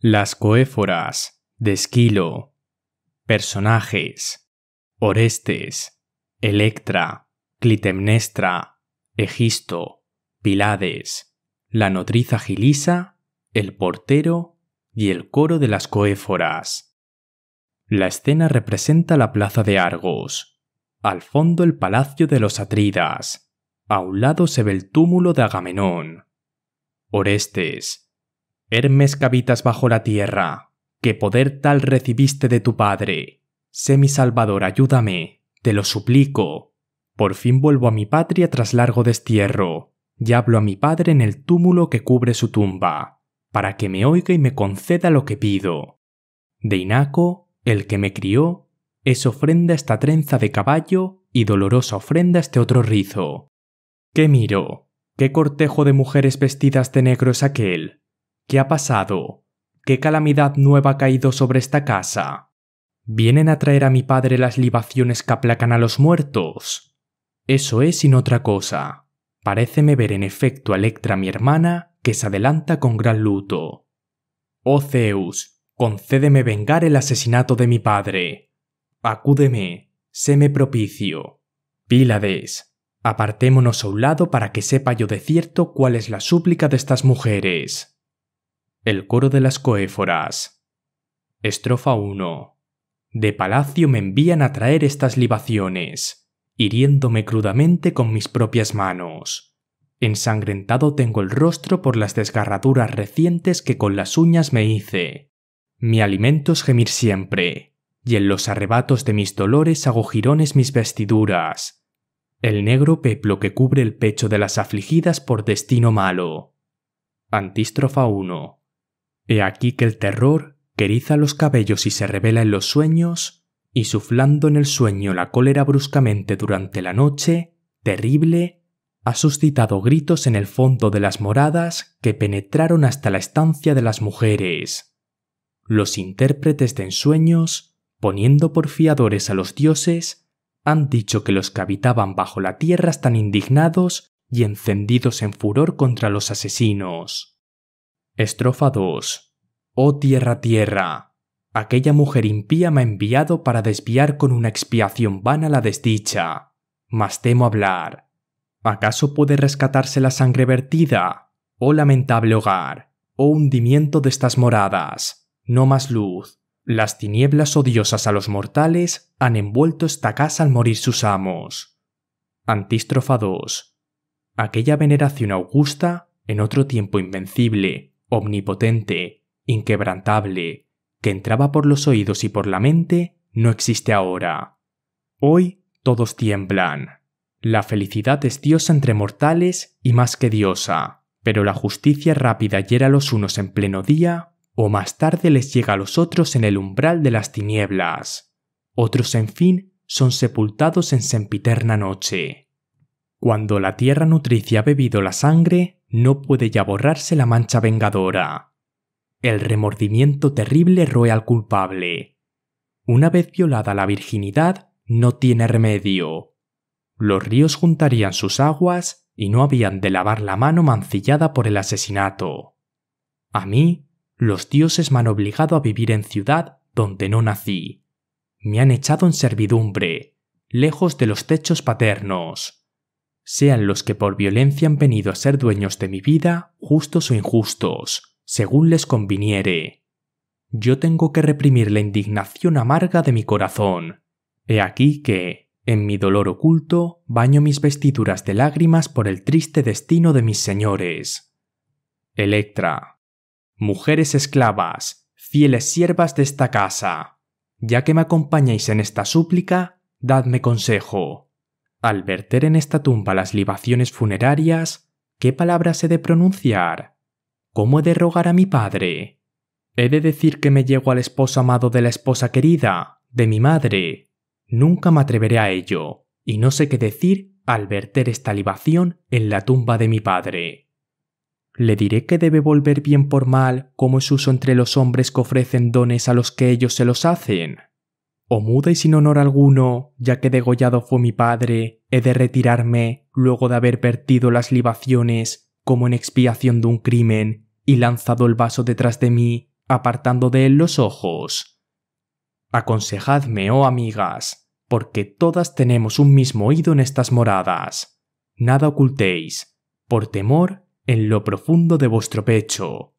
Las coéforas de Esquilo. Personajes. Orestes. Electra. Clitemnestra. Egisto. Pilades. La notriz agilisa, El portero. Y el coro de las coéforas. La escena representa la plaza de Argos. Al fondo el palacio de los Atridas. A un lado se ve el túmulo de Agamenón. Orestes, Hermes que bajo la tierra, qué poder tal recibiste de tu Padre. Sé mi Salvador, ayúdame, te lo suplico. Por fin vuelvo a mi patria tras largo destierro, y hablo a mi Padre en el túmulo que cubre su tumba, para que me oiga y me conceda lo que pido. De Inaco, el que me crió, es ofrenda esta trenza de caballo y dolorosa ofrenda este otro rizo. ¿Qué miro? ¿Qué cortejo de mujeres vestidas de negro es aquel? ¿Qué ha pasado? ¿Qué calamidad nueva ha caído sobre esta casa? ¿Vienen a traer a mi padre las libaciones que aplacan a los muertos? Eso es sin otra cosa. Paréceme ver en efecto a Electra mi hermana, que se adelanta con gran luto. Oh Zeus, concédeme vengar el asesinato de mi padre. Acúdeme, séme propicio. Pílades, apartémonos a un lado para que sepa yo de cierto cuál es la súplica de estas mujeres. El coro de las coéforas. Estrofa 1. De palacio me envían a traer estas libaciones, hiriéndome crudamente con mis propias manos. Ensangrentado tengo el rostro por las desgarraduras recientes que con las uñas me hice. Mi alimento es gemir siempre, y en los arrebatos de mis dolores hago jirones mis vestiduras. El negro peplo que cubre el pecho de las afligidas por destino malo. Antístrofa 1. He aquí que el terror, que los cabellos y se revela en los sueños, y suflando en el sueño la cólera bruscamente durante la noche, terrible, ha suscitado gritos en el fondo de las moradas que penetraron hasta la estancia de las mujeres. Los intérpretes de ensueños, poniendo por fiadores a los dioses, han dicho que los que habitaban bajo la tierra están indignados y encendidos en furor contra los asesinos. Estrofa 2. Oh tierra, tierra, aquella mujer impía me ha enviado para desviar con una expiación vana la desdicha. Mas temo hablar. ¿Acaso puede rescatarse la sangre vertida? Oh lamentable hogar, oh hundimiento de estas moradas. No más luz. Las tinieblas odiosas a los mortales han envuelto esta casa al morir sus amos. Antístrofa 2. Aquella veneración augusta, en otro tiempo invencible, omnipotente, inquebrantable, que entraba por los oídos y por la mente, no existe ahora. Hoy todos tiemblan. La felicidad es diosa entre mortales y más que diosa, pero la justicia rápida hiera a los unos en pleno día, o más tarde les llega a los otros en el umbral de las tinieblas. Otros, en fin, son sepultados en sempiterna noche. Cuando la tierra nutricia ha bebido la sangre, no puede ya borrarse la mancha vengadora. El remordimiento terrible roe al culpable. Una vez violada la virginidad, no tiene remedio. Los ríos juntarían sus aguas y no habían de lavar la mano mancillada por el asesinato. A mí, los dioses me han obligado a vivir en ciudad donde no nací. Me han echado en servidumbre, lejos de los techos paternos sean los que por violencia han venido a ser dueños de mi vida, justos o injustos, según les conviniere. Yo tengo que reprimir la indignación amarga de mi corazón. He aquí que, en mi dolor oculto, baño mis vestiduras de lágrimas por el triste destino de mis señores. Electra. Mujeres esclavas, fieles siervas de esta casa, ya que me acompañáis en esta súplica, dadme consejo al verter en esta tumba las libaciones funerarias, ¿qué palabras he de pronunciar? ¿Cómo he de rogar a mi padre? ¿He de decir que me llego al esposo amado de la esposa querida, de mi madre? Nunca me atreveré a ello, y no sé qué decir al verter esta libación en la tumba de mi padre. ¿Le diré que debe volver bien por mal como es uso entre los hombres que ofrecen dones a los que ellos se los hacen? ¿O muda y sin honor alguno, ya que degollado fue mi padre, he de retirarme luego de haber vertido las libaciones como en expiación de un crimen y lanzado el vaso detrás de mí, apartando de él los ojos? Aconsejadme, oh amigas, porque todas tenemos un mismo oído en estas moradas. Nada ocultéis, por temor, en lo profundo de vuestro pecho,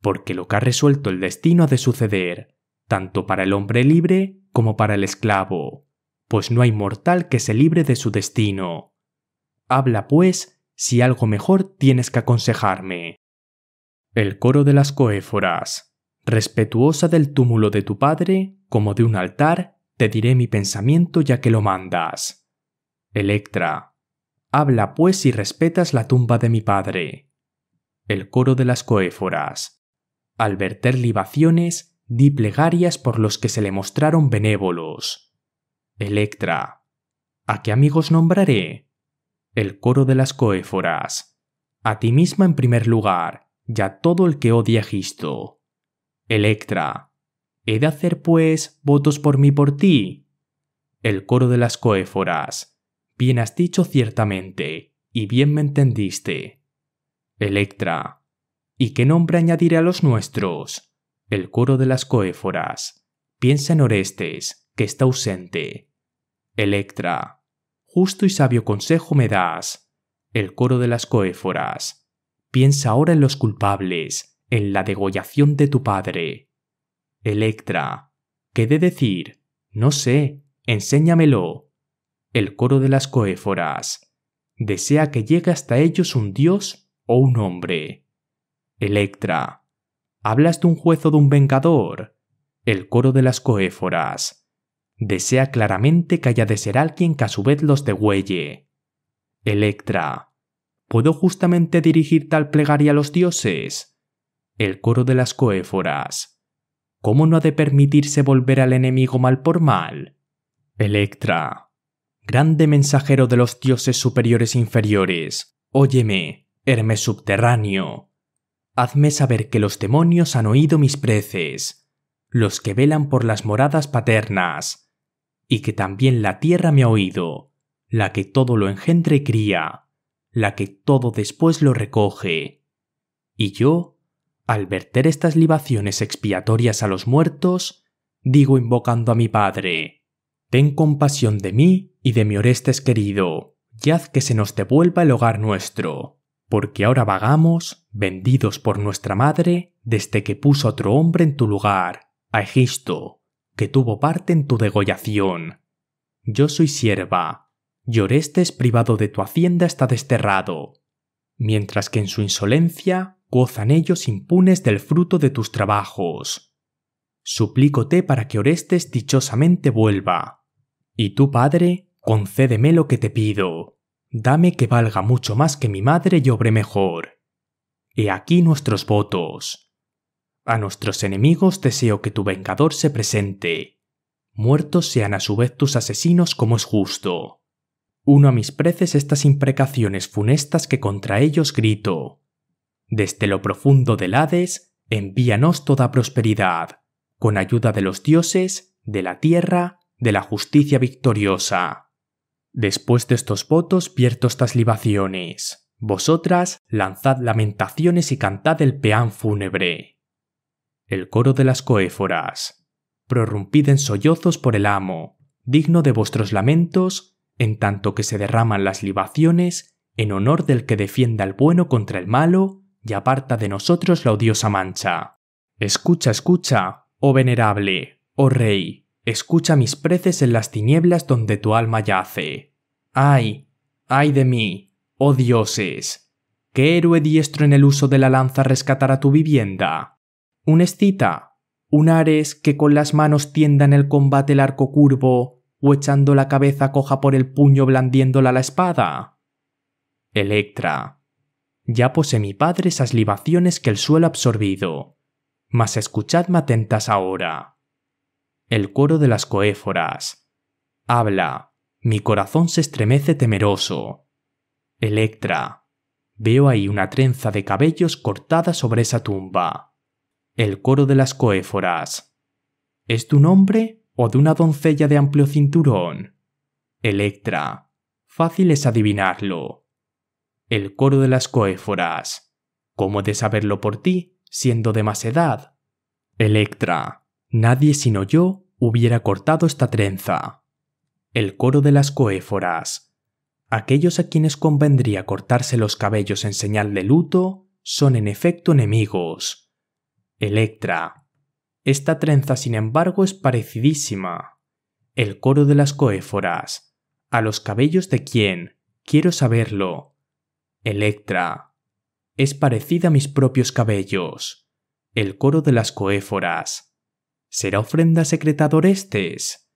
porque lo que ha resuelto el destino ha de suceder, tanto para el hombre libre como para el esclavo, pues no hay mortal que se libre de su destino. Habla, pues, si algo mejor tienes que aconsejarme. El coro de las coéforas. Respetuosa del túmulo de tu padre, como de un altar, te diré mi pensamiento ya que lo mandas. Electra. Habla pues si respetas la tumba de mi padre. El coro de las coéforas. Al verter libaciones, di plegarias por los que se le mostraron benévolos. Electra. ¿A qué amigos nombraré? El coro de las coéforas. A ti misma en primer lugar, y a todo el que odia a Gisto. Electra. ¿He de hacer, pues, votos por mí por ti? El coro de las coéforas. Bien has dicho ciertamente, y bien me entendiste. Electra. ¿Y qué nombre añadiré a los nuestros? el coro de las coéforas. Piensa en Orestes, que está ausente. Electra. Justo y sabio consejo me das. El coro de las coéforas. Piensa ahora en los culpables, en la degollación de tu padre. Electra. ¿Qué de decir? No sé, enséñamelo. El coro de las coéforas. Desea que llegue hasta ellos un dios o un hombre. Electra ¿Hablas de un juez o de un vengador? El coro de las coéforas. Desea claramente que haya de ser alguien que a su vez los degüelle. Electra. ¿Puedo justamente dirigir tal plegaria a los dioses? El coro de las coéforas. ¿Cómo no ha de permitirse volver al enemigo mal por mal? Electra. Grande mensajero de los dioses superiores e inferiores, óyeme, Hermes subterráneo, Hazme saber que los demonios han oído mis preces, los que velan por las moradas paternas, y que también la tierra me ha oído, la que todo lo engendra y cría, la que todo después lo recoge. Y yo, al verter estas libaciones expiatorias a los muertos, digo invocando a mi Padre, Ten compasión de mí y de mi Orestes querido, y haz que se nos devuelva el hogar nuestro porque ahora vagamos, vendidos por nuestra madre, desde que puso otro hombre en tu lugar, a Egisto, que tuvo parte en tu degollación. Yo soy sierva, y Orestes privado de tu hacienda está desterrado, mientras que en su insolencia gozan ellos impunes del fruto de tus trabajos. Suplícote para que Orestes dichosamente vuelva, y tú, padre, concédeme lo que te pido, dame que valga mucho más que mi madre y obre mejor. He aquí nuestros votos. A nuestros enemigos deseo que tu vengador se presente. Muertos sean a su vez tus asesinos como es justo. Uno a mis preces estas imprecaciones funestas que contra ellos grito. Desde lo profundo del Hades, envíanos toda prosperidad, con ayuda de los dioses, de la tierra, de la justicia victoriosa. Después de estos votos pierto estas libaciones. Vosotras lanzad lamentaciones y cantad el peán fúnebre. El coro de las coéforas. Prorrumpid en sollozos por el amo, digno de vuestros lamentos, en tanto que se derraman las libaciones en honor del que defienda el bueno contra el malo y aparta de nosotros la odiosa mancha. Escucha, escucha, oh venerable, oh rey, Escucha mis preces en las tinieblas donde tu alma yace. ¡Ay! ¡Ay de mí! ¡Oh dioses! ¿Qué héroe diestro en el uso de la lanza rescatará tu vivienda? ¿Un escita? ¿Un ares que con las manos tienda en el combate el arco curvo, o echando la cabeza coja por el puño blandiéndola la espada? Electra. Ya posee mi padre esas libaciones que el suelo ha absorbido. Mas escuchadme atentas ahora el coro de las coéforas. Habla, mi corazón se estremece temeroso. Electra, veo ahí una trenza de cabellos cortada sobre esa tumba. El coro de las coéforas. ¿Es tu nombre o de una doncella de amplio cinturón? Electra, fácil es adivinarlo. El coro de las coéforas. ¿Cómo de saberlo por ti, siendo de más edad? Electra, Nadie sino yo hubiera cortado esta trenza. El coro de las coéforas. Aquellos a quienes convendría cortarse los cabellos en señal de luto son en efecto enemigos. Electra. Esta trenza, sin embargo, es parecidísima. El coro de las coéforas. A los cabellos de quién? Quiero saberlo. Electra. Es parecida a mis propios cabellos. El coro de las coéforas será ofrenda secreta de Orestes.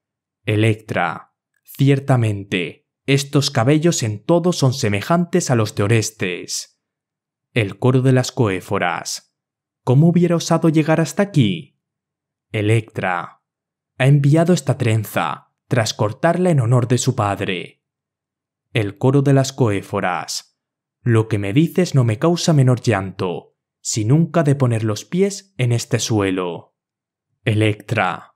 Electra, ciertamente, estos cabellos en todo son semejantes a los de Orestes. El coro de las coéforas. ¿Cómo hubiera osado llegar hasta aquí? Electra. Ha enviado esta trenza, tras cortarla en honor de su padre. El coro de las coéforas. Lo que me dices no me causa menor llanto, si nunca de poner los pies en este suelo. Electra.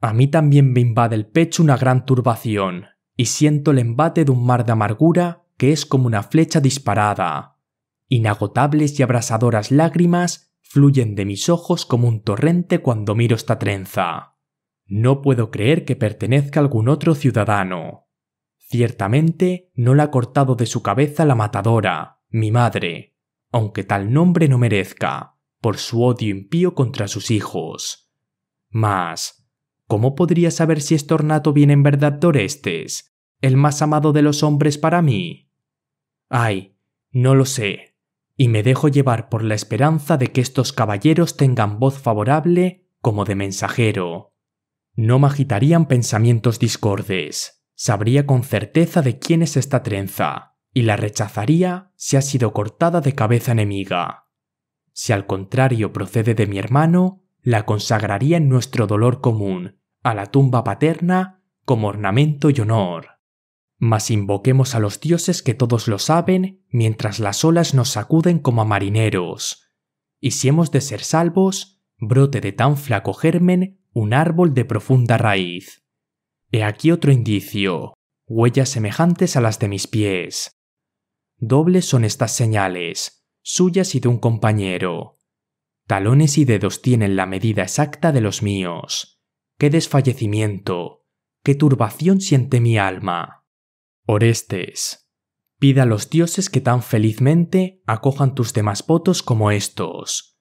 A mí también me invade el pecho una gran turbación, y siento el embate de un mar de amargura que es como una flecha disparada. Inagotables y abrasadoras lágrimas fluyen de mis ojos como un torrente cuando miro esta trenza. No puedo creer que pertenezca a algún otro ciudadano. Ciertamente no la ha cortado de su cabeza la matadora, mi madre, aunque tal nombre no merezca, por su odio impío contra sus hijos. Mas, ¿cómo podría saber si Estornato viene en verdad de Orestes, el más amado de los hombres para mí? Ay, no lo sé, y me dejo llevar por la esperanza de que estos caballeros tengan voz favorable como de mensajero. No me agitarían pensamientos discordes, sabría con certeza de quién es esta trenza, y la rechazaría si ha sido cortada de cabeza enemiga. Si al contrario procede de mi hermano, la consagraría en nuestro dolor común, a la tumba paterna, como ornamento y honor. Mas invoquemos a los dioses que todos lo saben, mientras las olas nos sacuden como a marineros. Y si hemos de ser salvos, brote de tan flaco germen un árbol de profunda raíz. He aquí otro indicio, huellas semejantes a las de mis pies. Dobles son estas señales, suyas y de un compañero. Talones y dedos tienen la medida exacta de los míos. Qué desfallecimiento, qué turbación siente mi alma. Orestes, pida a los dioses que tan felizmente acojan tus demás votos como estos.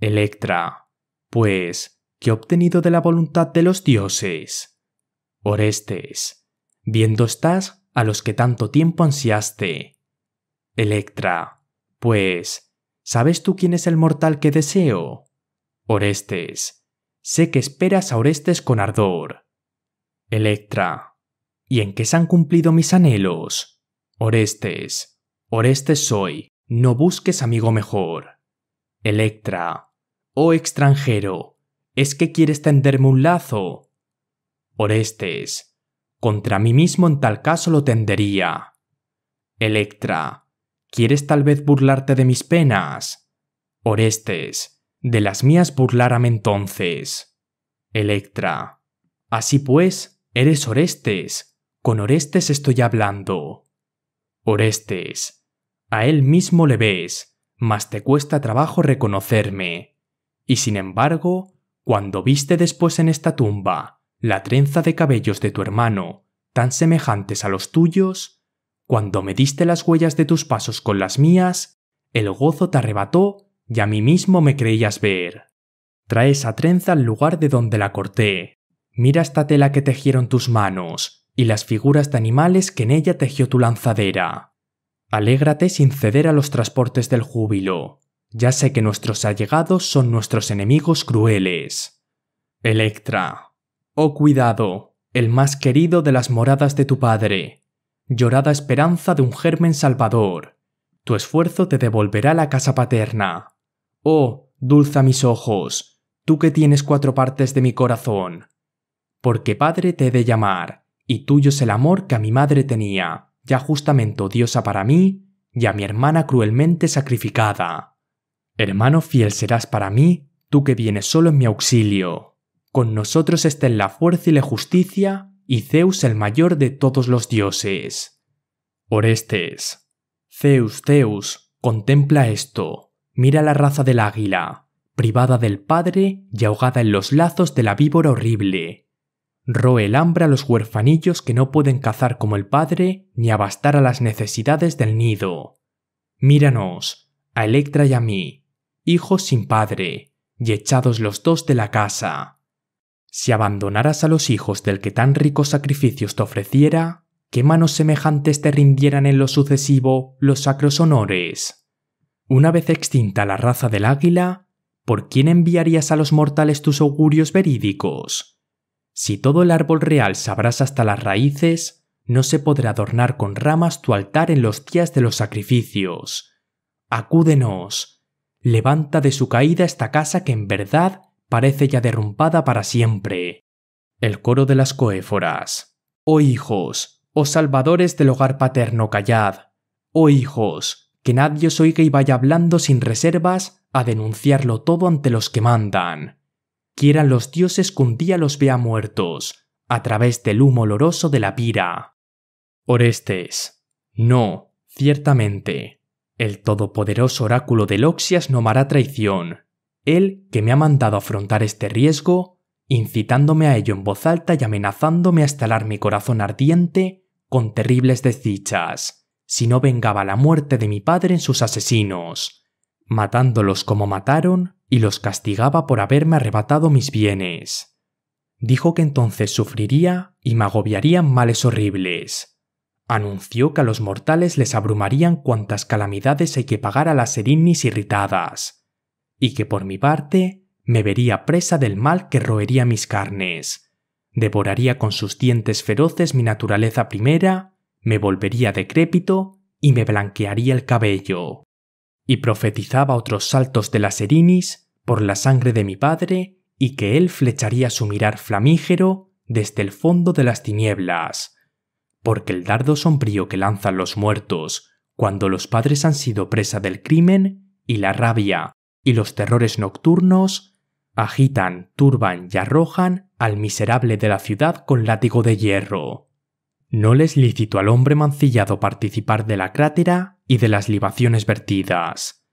Electra, pues, ¿qué he obtenido de la voluntad de los dioses? Orestes, viendo estás a los que tanto tiempo ansiaste. Electra, pues, ¿Sabes tú quién es el mortal que deseo? Orestes. Sé que esperas a Orestes con ardor. Electra. ¿Y en qué se han cumplido mis anhelos? Orestes. Orestes soy. No busques amigo mejor. Electra. Oh extranjero. ¿Es que quieres tenderme un lazo? Orestes. Contra mí mismo en tal caso lo tendería. Electra. ¿Quieres tal vez burlarte de mis penas? Orestes, de las mías burlárame entonces. Electra, así pues, eres Orestes, con Orestes estoy hablando. Orestes, a él mismo le ves, mas te cuesta trabajo reconocerme. Y sin embargo, cuando viste después en esta tumba la trenza de cabellos de tu hermano, tan semejantes a los tuyos, cuando me diste las huellas de tus pasos con las mías, el gozo te arrebató y a mí mismo me creías ver. Trae esa trenza al lugar de donde la corté. Mira esta tela que tejieron tus manos y las figuras de animales que en ella tejió tu lanzadera. Alégrate sin ceder a los transportes del júbilo. Ya sé que nuestros allegados son nuestros enemigos crueles. Electra. Oh cuidado, el más querido de las moradas de tu padre, llorada esperanza de un germen salvador. Tu esfuerzo te devolverá la casa paterna. Oh, dulza mis ojos, tú que tienes cuatro partes de mi corazón. Porque padre te he de llamar, y tuyo es el amor que a mi madre tenía, ya justamente odiosa para mí, y a mi hermana cruelmente sacrificada. Hermano fiel serás para mí, tú que vienes solo en mi auxilio. Con nosotros estén la fuerza y la justicia, y Zeus el mayor de todos los dioses. Orestes. Zeus, Zeus, contempla esto. Mira la raza del águila, privada del padre y ahogada en los lazos de la víbora horrible. Roe el hambre a los huerfanillos que no pueden cazar como el padre ni abastar a las necesidades del nido. Míranos, a Electra y a mí, hijos sin padre, y echados los dos de la casa. Si abandonaras a los hijos del que tan ricos sacrificios te ofreciera, ¿qué manos semejantes te rindieran en lo sucesivo los sacros honores? Una vez extinta la raza del águila, ¿por quién enviarías a los mortales tus augurios verídicos? Si todo el árbol real sabrás hasta las raíces, no se podrá adornar con ramas tu altar en los días de los sacrificios. Acúdenos, levanta de su caída esta casa que en verdad parece ya derrumbada para siempre. El coro de las coéforas. Oh hijos, oh salvadores del hogar paterno, callad. Oh hijos, que nadie os oiga y vaya hablando sin reservas a denunciarlo todo ante los que mandan. Quieran los dioses que un día los vea muertos, a través del humo oloroso de la pira. Orestes. No, ciertamente. El todopoderoso oráculo de Loxias no hará traición, él que me ha mandado afrontar este riesgo, incitándome a ello en voz alta y amenazándome a estalar mi corazón ardiente con terribles desdichas, si no vengaba la muerte de mi padre en sus asesinos, matándolos como mataron y los castigaba por haberme arrebatado mis bienes. Dijo que entonces sufriría y me agobiarían males horribles. Anunció que a los mortales les abrumarían cuantas calamidades hay que pagar a las Erinis irritadas, y que por mi parte me vería presa del mal que roería mis carnes, devoraría con sus dientes feroces mi naturaleza primera, me volvería decrépito y me blanquearía el cabello. Y profetizaba otros saltos de las erinis por la sangre de mi padre y que él flecharía su mirar flamígero desde el fondo de las tinieblas, porque el dardo sombrío que lanzan los muertos cuando los padres han sido presa del crimen y la rabia y los terrores nocturnos agitan, turban y arrojan al miserable de la ciudad con látigo de hierro. No les lícito al hombre mancillado participar de la crátera y de las libaciones vertidas.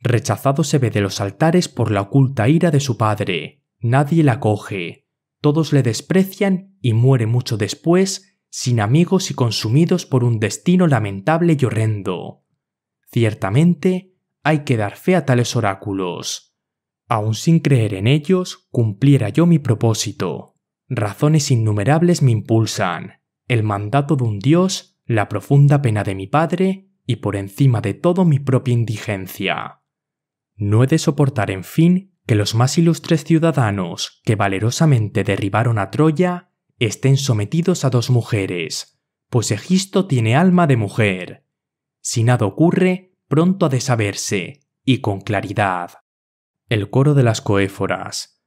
Rechazado se ve de los altares por la oculta ira de su padre. Nadie la coge. Todos le desprecian y muere mucho después, sin amigos y consumidos por un destino lamentable y horrendo. Ciertamente, hay que dar fe a tales oráculos. Aun sin creer en ellos, cumpliera yo mi propósito. Razones innumerables me impulsan, el mandato de un dios, la profunda pena de mi padre y por encima de todo mi propia indigencia. No he de soportar, en fin, que los más ilustres ciudadanos que valerosamente derribaron a Troya estén sometidos a dos mujeres, pues Egisto tiene alma de mujer. Si nada ocurre, pronto de saberse, y con claridad. El coro de las coéforas.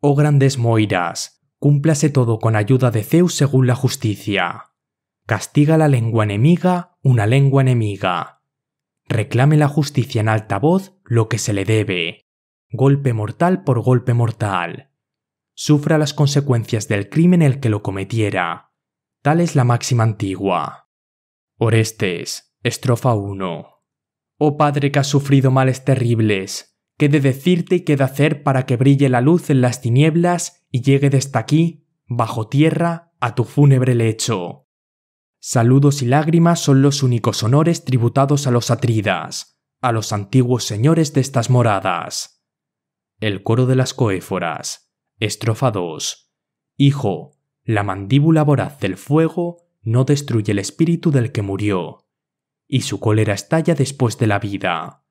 Oh grandes Moiras, cúmplase todo con ayuda de Zeus según la justicia. Castiga la lengua enemiga, una lengua enemiga. Reclame la justicia en alta voz lo que se le debe. Golpe mortal por golpe mortal. Sufra las consecuencias del crimen el que lo cometiera. Tal es la máxima antigua. Orestes, estrofa 1. Oh Padre que has sufrido males terribles, ¿qué de decirte y qué de hacer para que brille la luz en las tinieblas y llegue desde aquí, bajo tierra, a tu fúnebre lecho? Saludos y lágrimas son los únicos honores tributados a los atridas, a los antiguos señores de estas moradas. El coro de las coéforas. Estrofa 2. Hijo, la mandíbula voraz del fuego no destruye el espíritu del que murió y su cólera estalla después de la vida.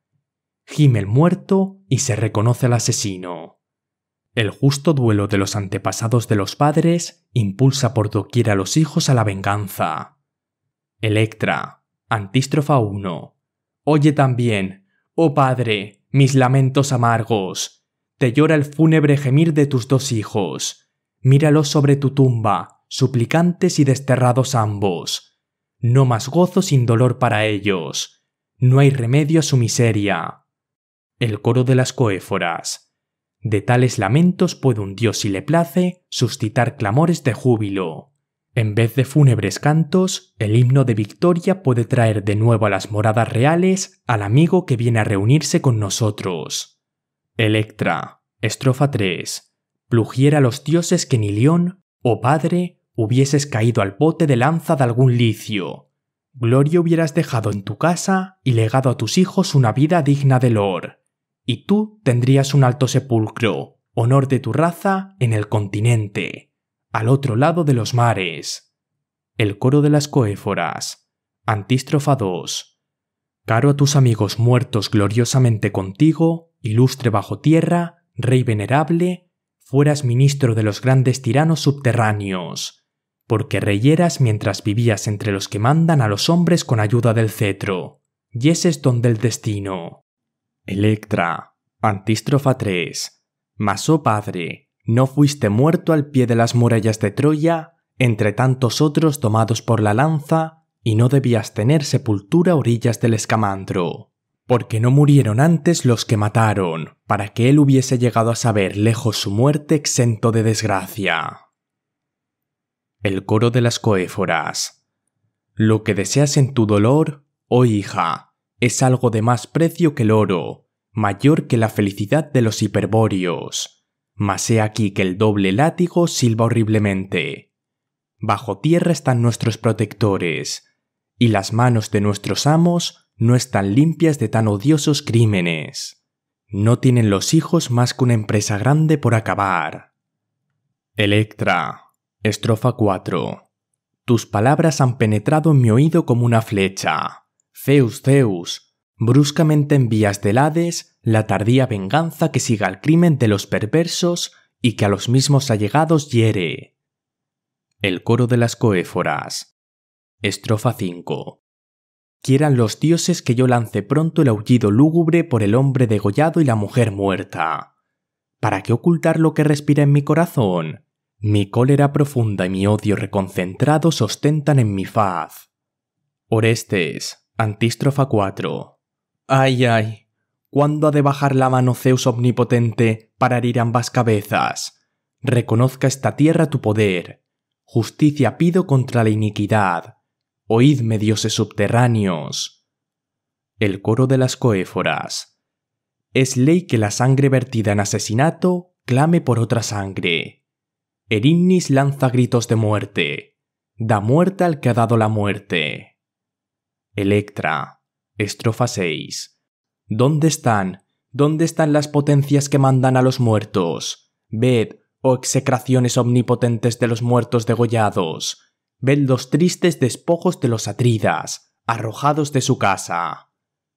Gime el muerto y se reconoce al asesino. El justo duelo de los antepasados de los padres impulsa por doquier a los hijos a la venganza. Electra, Antístrofa 1. Oye también, oh padre, mis lamentos amargos. Te llora el fúnebre gemir de tus dos hijos. Míralos sobre tu tumba, suplicantes y desterrados ambos no más gozo sin dolor para ellos, no hay remedio a su miseria. El coro de las coéforas. De tales lamentos puede un dios, si le place, suscitar clamores de júbilo. En vez de fúnebres cantos, el himno de victoria puede traer de nuevo a las moradas reales al amigo que viene a reunirse con nosotros. Electra, estrofa 3. Plugiera a los dioses que ni León, oh padre, hubieses caído al bote de lanza de algún licio. Gloria hubieras dejado en tu casa y legado a tus hijos una vida digna de lor. Y tú tendrías un alto sepulcro, honor de tu raza, en el continente, al otro lado de los mares. El coro de las coéforas. Antístrofa 2. Caro a tus amigos muertos gloriosamente contigo, ilustre bajo tierra, rey venerable, fueras ministro de los grandes tiranos subterráneos, porque reyeras mientras vivías entre los que mandan a los hombres con ayuda del cetro, y ese es donde el destino. Electra, antístrofa 3. Mas, oh padre, no fuiste muerto al pie de las murallas de Troya, entre tantos otros tomados por la lanza, y no debías tener sepultura a orillas del escamandro. Porque no murieron antes los que mataron, para que él hubiese llegado a saber lejos su muerte exento de desgracia el coro de las coéforas. Lo que deseas en tu dolor, oh hija, es algo de más precio que el oro, mayor que la felicidad de los hiperbóreos. Mas he aquí que el doble látigo silba horriblemente. Bajo tierra están nuestros protectores, y las manos de nuestros amos no están limpias de tan odiosos crímenes. No tienen los hijos más que una empresa grande por acabar. Electra, Estrofa 4. Tus palabras han penetrado en mi oído como una flecha. Zeus, Zeus, bruscamente envías del Hades la tardía venganza que siga al crimen de los perversos y que a los mismos allegados hiere. El coro de las coéforas. Estrofa 5. Quieran los dioses que yo lance pronto el aullido lúgubre por el hombre degollado y la mujer muerta. ¿Para qué ocultar lo que respira en mi corazón? Mi cólera profunda y mi odio reconcentrado sostentan en mi faz. Orestes, antístrofa 4. Ay, ay, ¿cuándo ha de bajar la mano Zeus omnipotente para herir ambas cabezas? Reconozca esta tierra tu poder. Justicia pido contra la iniquidad. Oídme, dioses subterráneos. El coro de las coéforas. Es ley que la sangre vertida en asesinato clame por otra sangre. Erinnis lanza gritos de muerte. Da muerte al que ha dado la muerte. Electra. Estrofa 6. ¿Dónde están? ¿Dónde están las potencias que mandan a los muertos? Ved, oh execraciones omnipotentes de los muertos degollados. Ved los tristes despojos de los atridas, arrojados de su casa.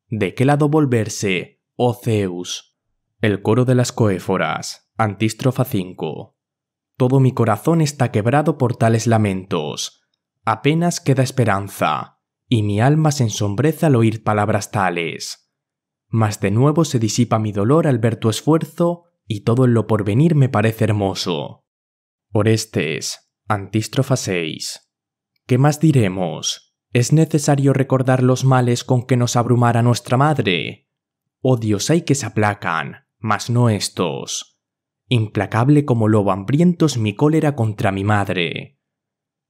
¿De qué lado volverse, oh Zeus? El coro de las coéforas, antístrofa 5. Todo mi corazón está quebrado por tales lamentos. Apenas queda esperanza, y mi alma se ensombrece al oír palabras tales. Mas de nuevo se disipa mi dolor al ver tu esfuerzo, y todo en lo porvenir me parece hermoso. Orestes, Antístrofa 6. ¿Qué más diremos? ¿Es necesario recordar los males con que nos abrumara nuestra madre? Odios oh, hay que se aplacan, mas no estos implacable como lobo hambrientos mi cólera contra mi madre.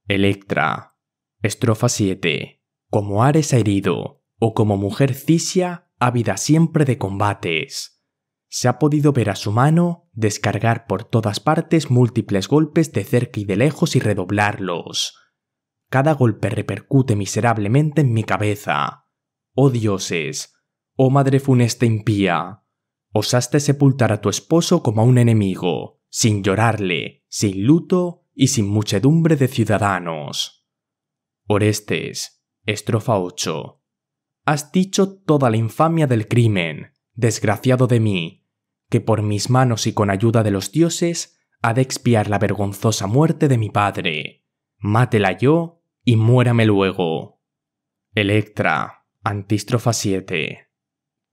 Electra. Estrofa 7. Como Ares ha herido, o como mujer cisia, ávida siempre de combates. Se ha podido ver a su mano descargar por todas partes múltiples golpes de cerca y de lejos y redoblarlos. Cada golpe repercute miserablemente en mi cabeza. Oh dioses, oh madre funesta impía, Osaste sepultar a tu esposo como a un enemigo, sin llorarle, sin luto y sin muchedumbre de ciudadanos. Orestes, estrofa 8. Has dicho toda la infamia del crimen, desgraciado de mí, que por mis manos y con ayuda de los dioses ha de expiar la vergonzosa muerte de mi padre. Mátela yo y muérame luego. Electra, antístrofa 7.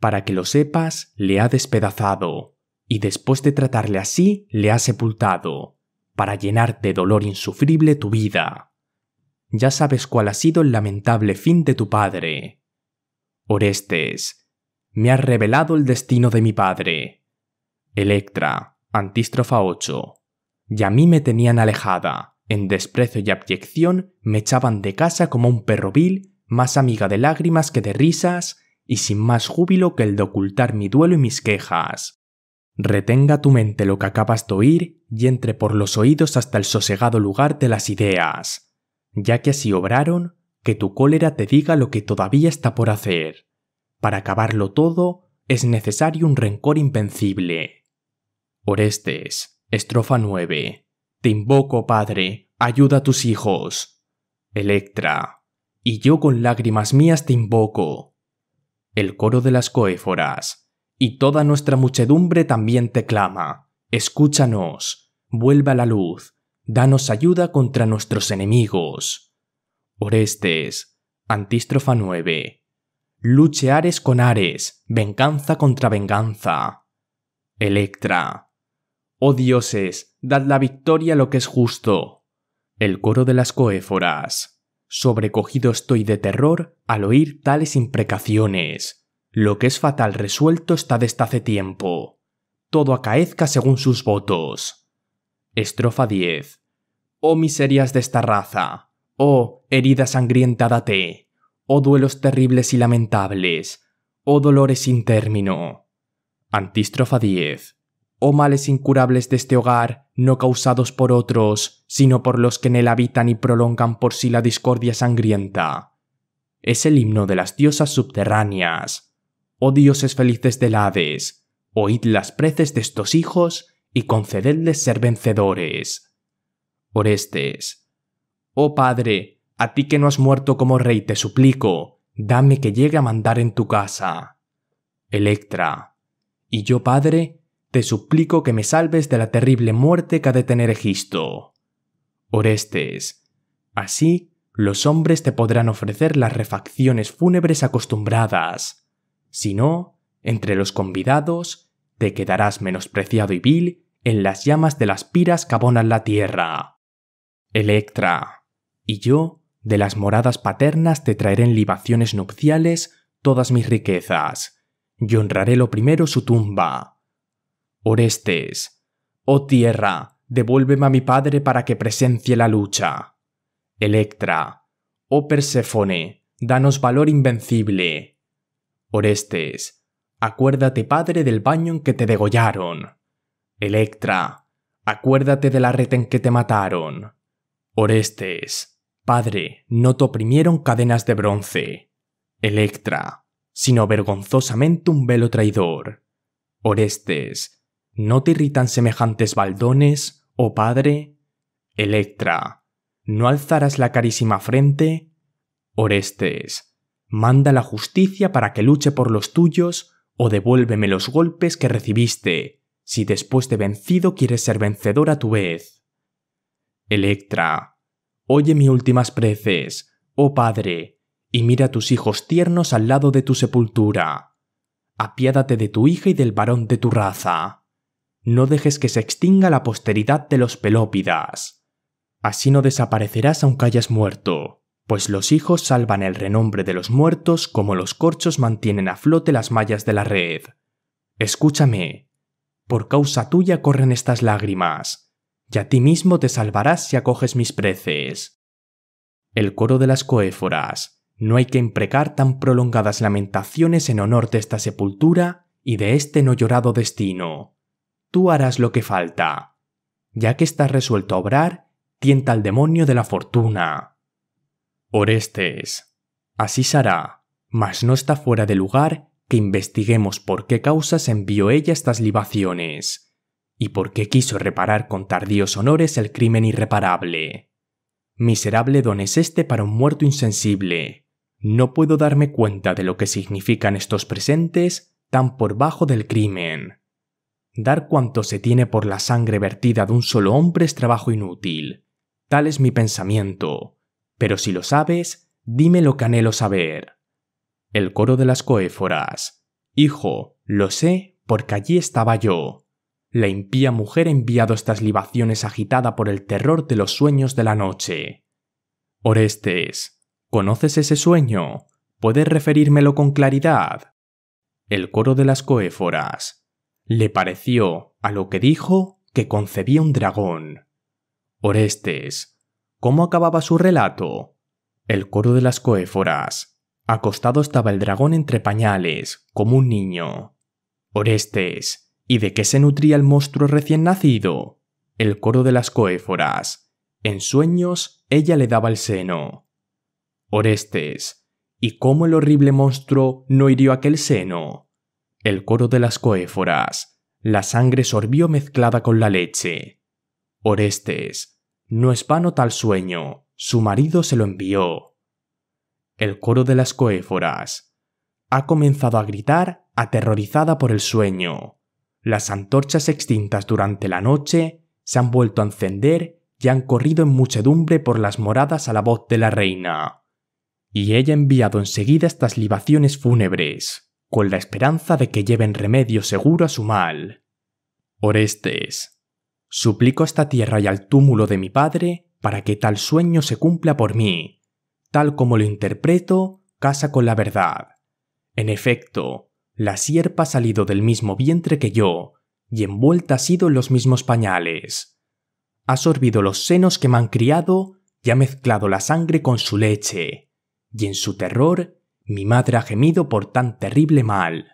Para que lo sepas, le ha despedazado, y después de tratarle así, le ha sepultado, para llenar de dolor insufrible tu vida. Ya sabes cuál ha sido el lamentable fin de tu padre. Orestes, me has revelado el destino de mi padre. Electra, antístrofa 8. Y a mí me tenían alejada, en desprecio y abyección, me echaban de casa como un perro vil, más amiga de lágrimas que de risas, y sin más júbilo que el de ocultar mi duelo y mis quejas. Retenga tu mente lo que acabas de oír y entre por los oídos hasta el sosegado lugar de las ideas, ya que así obraron, que tu cólera te diga lo que todavía está por hacer. Para acabarlo todo, es necesario un rencor invencible. Orestes, estrofa 9. Te invoco, Padre, ayuda a tus hijos. Electra. Y yo con lágrimas mías te invoco, el coro de las coéforas. Y toda nuestra muchedumbre también te clama. Escúchanos, vuelva a la luz, danos ayuda contra nuestros enemigos. Orestes, Antístrofa 9. Luche Ares con Ares, venganza contra venganza. Electra. Oh dioses, dad la victoria a lo que es justo. El coro de las coéforas. Sobrecogido estoy de terror al oír tales imprecaciones. Lo que es fatal resuelto está desde hace tiempo. Todo acaezca según sus votos. Estrofa 10. Oh miserias de esta raza. Oh herida sangrienta date. Oh duelos terribles y lamentables. Oh dolores sin término. Antístrofa 10. O oh males incurables de este hogar, no causados por otros, sino por los que en él habitan y prolongan por sí la discordia sangrienta. Es el himno de las diosas subterráneas. Oh dioses felices del Hades, oíd las preces de estos hijos y concededles ser vencedores. Orestes. Oh Padre, a ti que no has muerto como rey te suplico, dame que llegue a mandar en tu casa. Electra. Y yo, Padre, te suplico que me salves de la terrible muerte que ha de tener Egisto. Orestes, así los hombres te podrán ofrecer las refacciones fúnebres acostumbradas. Si no, entre los convidados, te quedarás menospreciado y vil en las llamas de las piras que abonan la tierra. Electra, y yo de las moradas paternas te traeré en libaciones nupciales todas mis riquezas, Yo honraré lo primero su tumba, Orestes. Oh tierra, devuélveme a mi padre para que presencie la lucha. Electra. Oh Perséfone, danos valor invencible. Orestes. Acuérdate, padre, del baño en que te degollaron. Electra. Acuérdate de la red en que te mataron. Orestes. Padre, no te oprimieron cadenas de bronce. Electra. Sino vergonzosamente un velo traidor. Orestes ¿No te irritan semejantes baldones, oh padre? Electra, ¿no alzarás la carísima frente? Orestes, manda la justicia para que luche por los tuyos, o devuélveme los golpes que recibiste, si después de vencido quieres ser vencedor a tu vez. Electra, oye mis últimas preces, oh Padre, y mira a tus hijos tiernos al lado de tu sepultura. Apiádate de tu hija y del varón de tu raza no dejes que se extinga la posteridad de los Pelópidas. Así no desaparecerás aunque hayas muerto, pues los hijos salvan el renombre de los muertos como los corchos mantienen a flote las mallas de la red. Escúchame, por causa tuya corren estas lágrimas, y a ti mismo te salvarás si acoges mis preces. El coro de las coéforas. No hay que imprecar tan prolongadas lamentaciones en honor de esta sepultura y de este no llorado destino tú harás lo que falta. Ya que estás resuelto a obrar, tienta al demonio de la fortuna. Orestes. Así será, mas no está fuera de lugar que investiguemos por qué causas envió ella estas libaciones, y por qué quiso reparar con tardíos honores el crimen irreparable. Miserable don es este para un muerto insensible. No puedo darme cuenta de lo que significan estos presentes tan por bajo del crimen. Dar cuanto se tiene por la sangre vertida de un solo hombre es trabajo inútil. Tal es mi pensamiento. Pero si lo sabes, dime lo que anhelo saber. El coro de las coéforas. Hijo, lo sé, porque allí estaba yo. La impía mujer ha enviado estas libaciones agitada por el terror de los sueños de la noche. Orestes, ¿conoces ese sueño? ¿Puedes referírmelo con claridad? El coro de las coéforas le pareció, a lo que dijo, que concebía un dragón. Orestes. ¿Cómo acababa su relato? El coro de las coéforas. Acostado estaba el dragón entre pañales, como un niño. Orestes. ¿Y de qué se nutría el monstruo recién nacido? El coro de las coéforas. En sueños, ella le daba el seno. Orestes. ¿Y cómo el horrible monstruo no hirió aquel seno? el coro de las coéforas, la sangre sorbió mezclada con la leche. Orestes, no es vano tal sueño, su marido se lo envió. El coro de las coéforas. Ha comenzado a gritar, aterrorizada por el sueño. Las antorchas extintas durante la noche se han vuelto a encender y han corrido en muchedumbre por las moradas a la voz de la reina. Y ella ha enviado enseguida estas libaciones fúnebres con la esperanza de que lleven remedio seguro a su mal. Orestes, suplico a esta tierra y al túmulo de mi padre para que tal sueño se cumpla por mí, tal como lo interpreto, casa con la verdad. En efecto, la sierpa ha salido del mismo vientre que yo, y envuelta ha sido en los mismos pañales. Ha sorbido los senos que me han criado y ha mezclado la sangre con su leche, y en su terror mi madre ha gemido por tan terrible mal.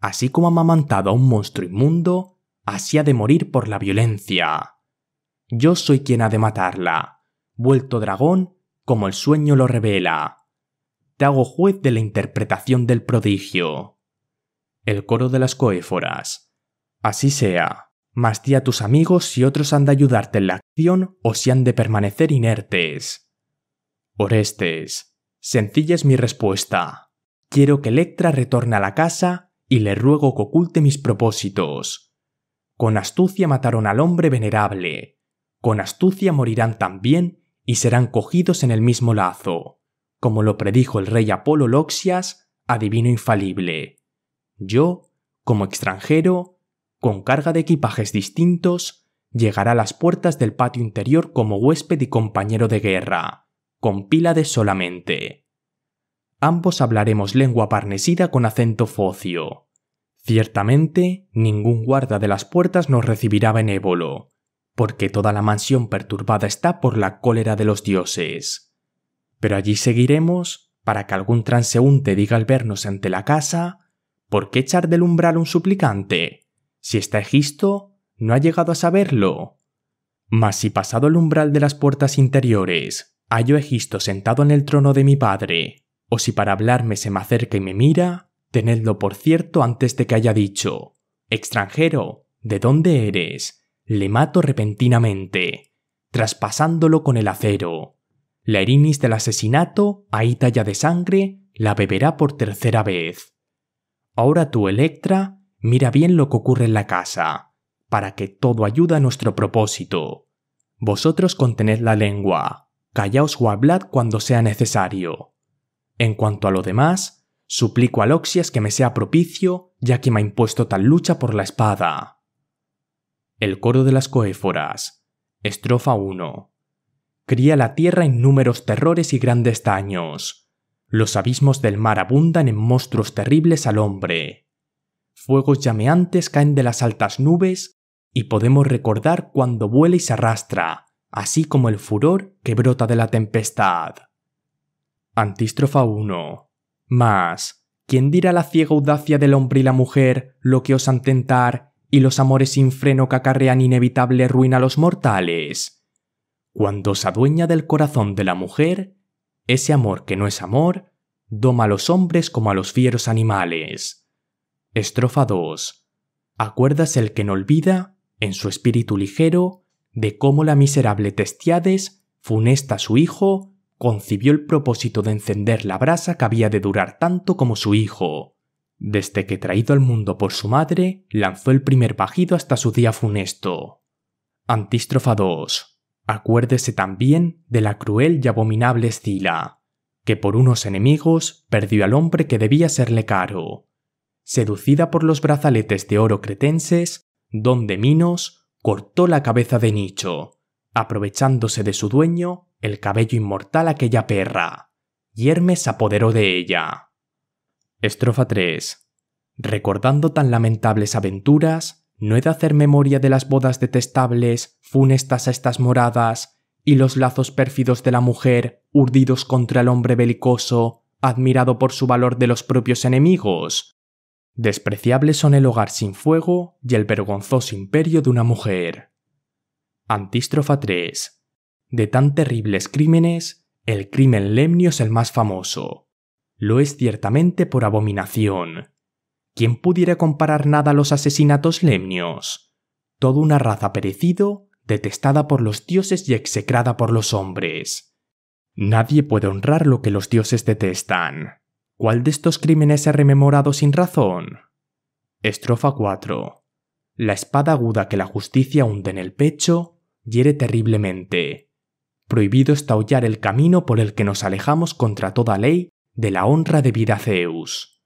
Así como ha amamantado a un monstruo inmundo, así ha de morir por la violencia. Yo soy quien ha de matarla, vuelto dragón como el sueño lo revela. Te hago juez de la interpretación del prodigio. El coro de las coéforas. Así sea, mas di a tus amigos si otros han de ayudarte en la acción o si han de permanecer inertes. Orestes, Sencilla es mi respuesta. Quiero que Electra retorne a la casa y le ruego que oculte mis propósitos. Con astucia mataron al hombre venerable. Con astucia morirán también y serán cogidos en el mismo lazo, como lo predijo el rey Apolo Loxias, adivino infalible. Yo, como extranjero, con carga de equipajes distintos, llegará a las puertas del patio interior como huésped y compañero de guerra compila de solamente. Ambos hablaremos lengua parnesida con acento focio. Ciertamente, ningún guarda de las puertas nos recibirá benévolo, porque toda la mansión perturbada está por la cólera de los dioses. Pero allí seguiremos para que algún transeúnte diga al vernos ante la casa, ¿por qué echar del umbral un suplicante? Si está Egisto, no ha llegado a saberlo. Mas si pasado el umbral de las puertas interiores hallo Egisto sentado en el trono de mi padre, o si para hablarme se me acerca y me mira, tenedlo por cierto antes de que haya dicho, extranjero, ¿de dónde eres? Le mato repentinamente, traspasándolo con el acero. La erinis del asesinato, ahí talla de sangre, la beberá por tercera vez. Ahora tú, Electra, mira bien lo que ocurre en la casa, para que todo ayude a nuestro propósito. Vosotros contened la lengua, callaos o hablad cuando sea necesario. En cuanto a lo demás, suplico a Loxias que me sea propicio, ya que me ha impuesto tal lucha por la espada. El coro de las coéforas. Estrofa 1. Cría la tierra en terrores y grandes daños. Los abismos del mar abundan en monstruos terribles al hombre. Fuegos llameantes caen de las altas nubes y podemos recordar cuando vuela y se arrastra, así como el furor que brota de la tempestad. Antístrofa 1. Mas ¿quién dirá la ciega audacia del hombre y la mujer lo que osan tentar y los amores sin freno que acarrean inevitable ruina a los mortales? Cuando se adueña del corazón de la mujer, ese amor que no es amor, doma a los hombres como a los fieros animales. Estrofa 2. Acuerdas el que no olvida, en su espíritu ligero, de cómo la miserable Testiades, funesta su hijo, concibió el propósito de encender la brasa que había de durar tanto como su hijo. Desde que traído al mundo por su madre, lanzó el primer bajido hasta su día funesto. Antístrofa 2. Acuérdese también de la cruel y abominable Estila, que por unos enemigos perdió al hombre que debía serle caro. Seducida por los brazaletes de oro cretenses, don de Minos cortó la cabeza de Nicho, aprovechándose de su dueño, el cabello inmortal aquella perra, y Hermes apoderó de ella. Estrofa 3. Recordando tan lamentables aventuras, no he de hacer memoria de las bodas detestables, funestas a estas moradas, y los lazos pérfidos de la mujer, urdidos contra el hombre belicoso, admirado por su valor de los propios enemigos, Despreciables son el hogar sin fuego y el vergonzoso imperio de una mujer. Antístrofa 3. De tan terribles crímenes, el crimen lemnio es el más famoso. Lo es ciertamente por abominación. ¿Quién pudiera comparar nada a los asesinatos lemnios? Toda una raza perecido, detestada por los dioses y execrada por los hombres. Nadie puede honrar lo que los dioses detestan. ¿Cuál de estos crímenes ha rememorado sin razón? Estrofa 4. La espada aguda que la justicia hunde en el pecho hiere terriblemente. Prohibido está hollar el camino por el que nos alejamos contra toda ley de la honra de vida Zeus.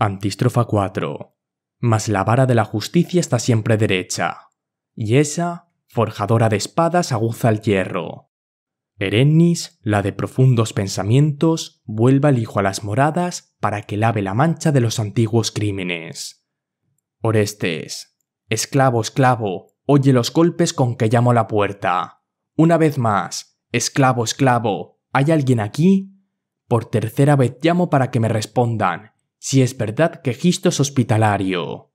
Antistrofa 4. Mas la vara de la justicia está siempre derecha, y esa, forjadora de espadas, aguza el hierro Erennis, la de profundos pensamientos, vuelva el hijo a las moradas para que lave la mancha de los antiguos crímenes. Orestes, esclavo, esclavo, oye los golpes con que llamo a la puerta. Una vez más, esclavo, esclavo, ¿hay alguien aquí? Por tercera vez llamo para que me respondan, si es verdad que Gisto es hospitalario.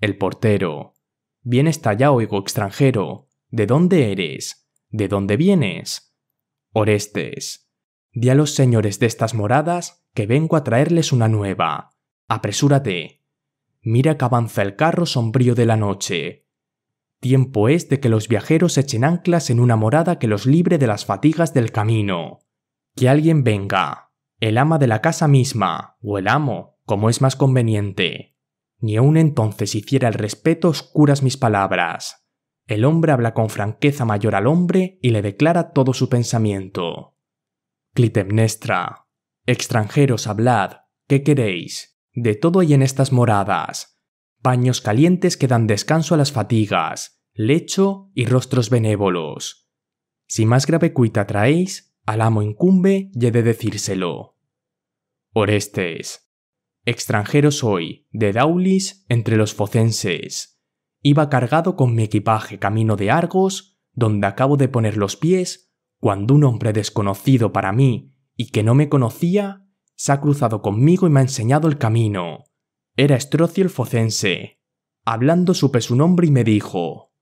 El portero. Bien está ya, oigo extranjero. ¿De dónde eres? ¿De dónde vienes? Orestes. Di a los señores de estas moradas que vengo a traerles una nueva. Apresúrate. Mira que avanza el carro sombrío de la noche. Tiempo es de que los viajeros echen anclas en una morada que los libre de las fatigas del camino. Que alguien venga, el ama de la casa misma, o el amo, como es más conveniente. Ni aun entonces hiciera el respeto oscuras mis palabras, el hombre habla con franqueza mayor al hombre y le declara todo su pensamiento. Clitemnestra, extranjeros hablad, ¿qué queréis? De todo hay en estas moradas. Baños calientes que dan descanso a las fatigas, lecho y rostros benévolos. Si más grave cuita traéis, al amo incumbe y he de decírselo. Orestes. Extranjeros hoy, de Daulis entre los focenses Iba cargado con mi equipaje camino de Argos, donde acabo de poner los pies, cuando un hombre desconocido para mí y que no me conocía, se ha cruzado conmigo y me ha enseñado el camino. Era Estrocio el Focense. Hablando supe su nombre y me dijo,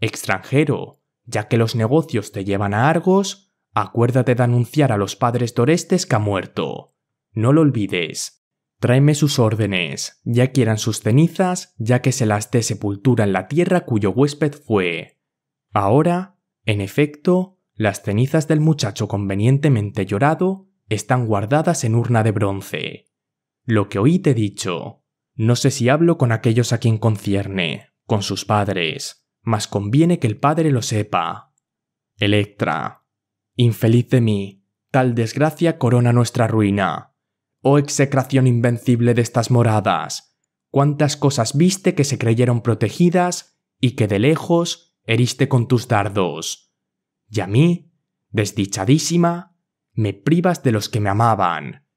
Extranjero, ya que los negocios te llevan a Argos, acuérdate de anunciar a los padres dorestes que ha muerto. No lo olvides, Tráeme sus órdenes, ya quieran sus cenizas, ya que se las dé sepultura en la tierra cuyo huésped fue. Ahora, en efecto, las cenizas del muchacho convenientemente llorado están guardadas en urna de bronce. Lo que oí te he dicho. No sé si hablo con aquellos a quien concierne, con sus padres, mas conviene que el padre lo sepa. Electra. Infeliz de mí, tal desgracia corona nuestra ruina Oh execración invencible de estas moradas, cuántas cosas viste que se creyeron protegidas y que de lejos heriste con tus dardos. Y a mí, desdichadísima, me privas de los que me amaban.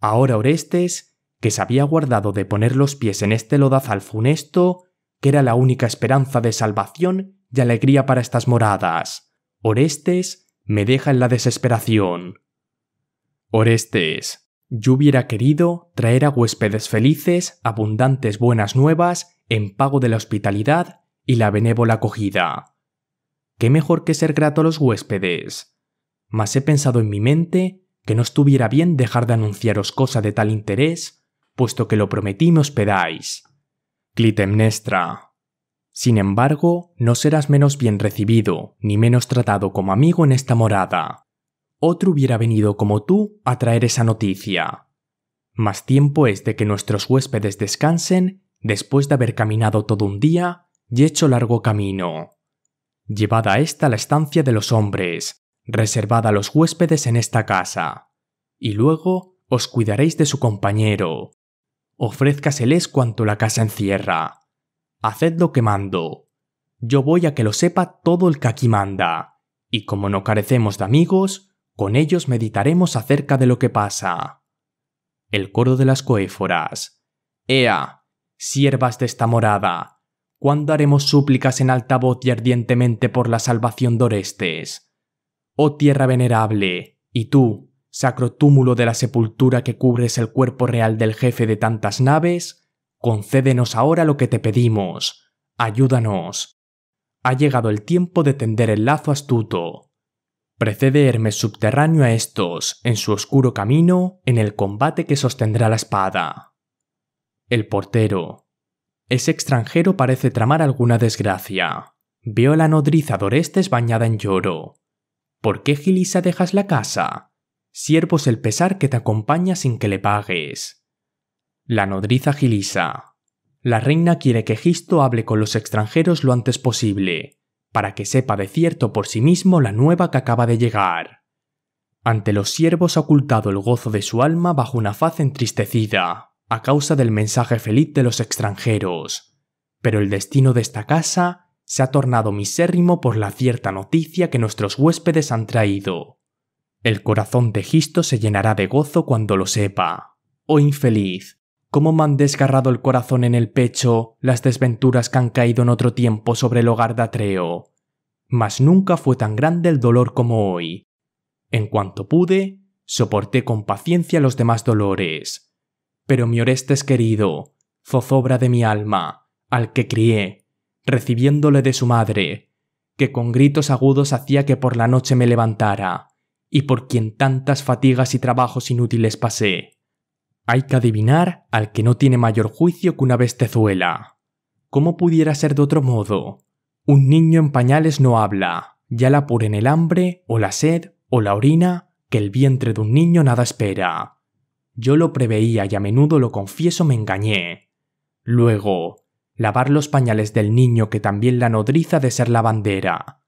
Ahora Orestes, que se había guardado de poner los pies en este lodazal funesto, que era la única esperanza de salvación y alegría para estas moradas. Orestes me deja en la desesperación. Orestes, yo hubiera querido traer a huéspedes felices, abundantes buenas nuevas, en pago de la hospitalidad y la benévola acogida. Qué mejor que ser grato a los huéspedes. Mas he pensado en mi mente que no estuviera bien dejar de anunciaros cosa de tal interés, puesto que lo prometí me hospedáis. Clitemnestra. Sin embargo, no serás menos bien recibido, ni menos tratado como amigo en esta morada, otro hubiera venido como tú a traer esa noticia. Más tiempo es de que nuestros huéspedes descansen después de haber caminado todo un día y hecho largo camino. Llevad a esta la estancia de los hombres, reservada a los huéspedes en esta casa, y luego os cuidaréis de su compañero. Ofrézcaseles cuanto la casa encierra. Haced lo que mando. Yo voy a que lo sepa todo el que aquí manda, y como no carecemos de amigos, con ellos meditaremos acerca de lo que pasa. El coro de las coéforas. Ea, siervas de esta morada, ¿cuándo haremos súplicas en alta voz y ardientemente por la salvación de Orestes? Oh tierra venerable, y tú, sacro túmulo de la sepultura que cubres el cuerpo real del jefe de tantas naves, concédenos ahora lo que te pedimos. Ayúdanos. Ha llegado el tiempo de tender el lazo astuto. Precede Hermes subterráneo a estos, en su oscuro camino, en el combate que sostendrá la espada. El portero. Ese extranjero parece tramar alguna desgracia. Veo la nodriza Dorestes bañada en lloro. ¿Por qué, Gilisa, dejas la casa? Siervos el pesar que te acompaña sin que le pagues. La nodriza Gilisa. La reina quiere que Gisto hable con los extranjeros lo antes posible, para que sepa de cierto por sí mismo la nueva que acaba de llegar. Ante los siervos ha ocultado el gozo de su alma bajo una faz entristecida, a causa del mensaje feliz de los extranjeros. Pero el destino de esta casa se ha tornado misérrimo por la cierta noticia que nuestros huéspedes han traído. El corazón de Gisto se llenará de gozo cuando lo sepa. Oh infeliz, cómo me han desgarrado el corazón en el pecho las desventuras que han caído en otro tiempo sobre el hogar de Atreo. Mas nunca fue tan grande el dolor como hoy. En cuanto pude, soporté con paciencia los demás dolores. Pero mi Orestes querido, zozobra de mi alma, al que crié, recibiéndole de su madre, que con gritos agudos hacía que por la noche me levantara, y por quien tantas fatigas y trabajos inútiles pasé hay que adivinar al que no tiene mayor juicio que una bestezuela. ¿Cómo pudiera ser de otro modo? Un niño en pañales no habla, ya la en el hambre, o la sed, o la orina, que el vientre de un niño nada espera. Yo lo preveía y a menudo lo confieso me engañé. Luego, lavar los pañales del niño que también la nodriza de ser la bandera.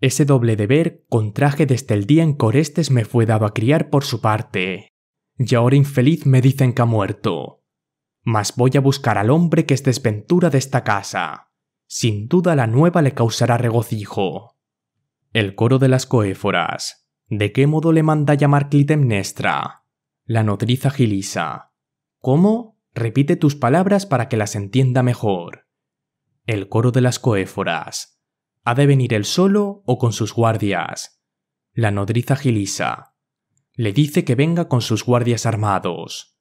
Ese doble deber, contraje desde el día en Orestes me fue dado a criar por su parte y ahora infeliz me dicen que ha muerto. Mas voy a buscar al hombre que es desventura de esta casa. Sin duda la nueva le causará regocijo. El coro de las coéforas. ¿De qué modo le manda llamar Clitemnestra? La nodriza Gilisa. ¿Cómo? Repite tus palabras para que las entienda mejor. El coro de las coéforas. ¿Ha de venir él solo o con sus guardias? La nodriza Gilisa le dice que venga con sus guardias armados.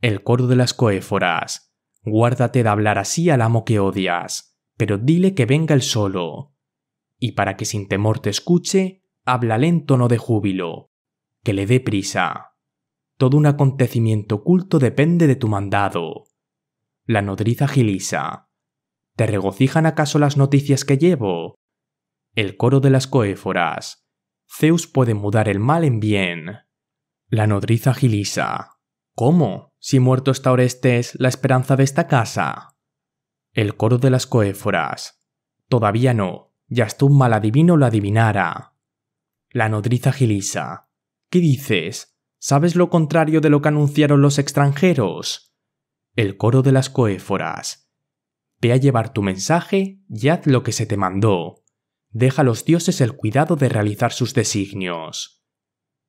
El coro de las coéforas. Guárdate de hablar así al amo que odias, pero dile que venga él solo. Y para que sin temor te escuche, habla en tono de júbilo. Que le dé prisa. Todo un acontecimiento oculto depende de tu mandado. La nodriza Gilisa. ¿Te regocijan acaso las noticias que llevo? El coro de las coéforas. Zeus puede mudar el mal en bien. La nodriza Gilisa. ¿Cómo? Si muerto está Orestes, la esperanza de esta casa. El coro de las coéforas. Todavía no. Ya hasta un mal adivino lo adivinara. La nodriza Gilisa. ¿Qué dices? ¿Sabes lo contrario de lo que anunciaron los extranjeros? El coro de las coéforas. Ve a llevar tu mensaje y haz lo que se te mandó. Deja a los dioses el cuidado de realizar sus designios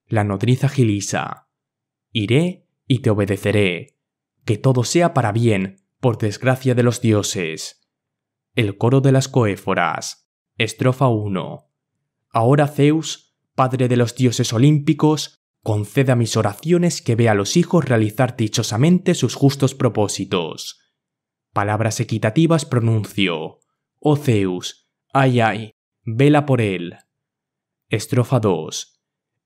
la nodriza Gilisa. Iré y te obedeceré. Que todo sea para bien, por desgracia de los dioses. El coro de las coéforas. Estrofa 1. Ahora Zeus, padre de los dioses olímpicos, conceda mis oraciones que vea a los hijos realizar dichosamente sus justos propósitos. Palabras equitativas pronuncio. Oh Zeus, ay ay, vela por él. Estrofa 2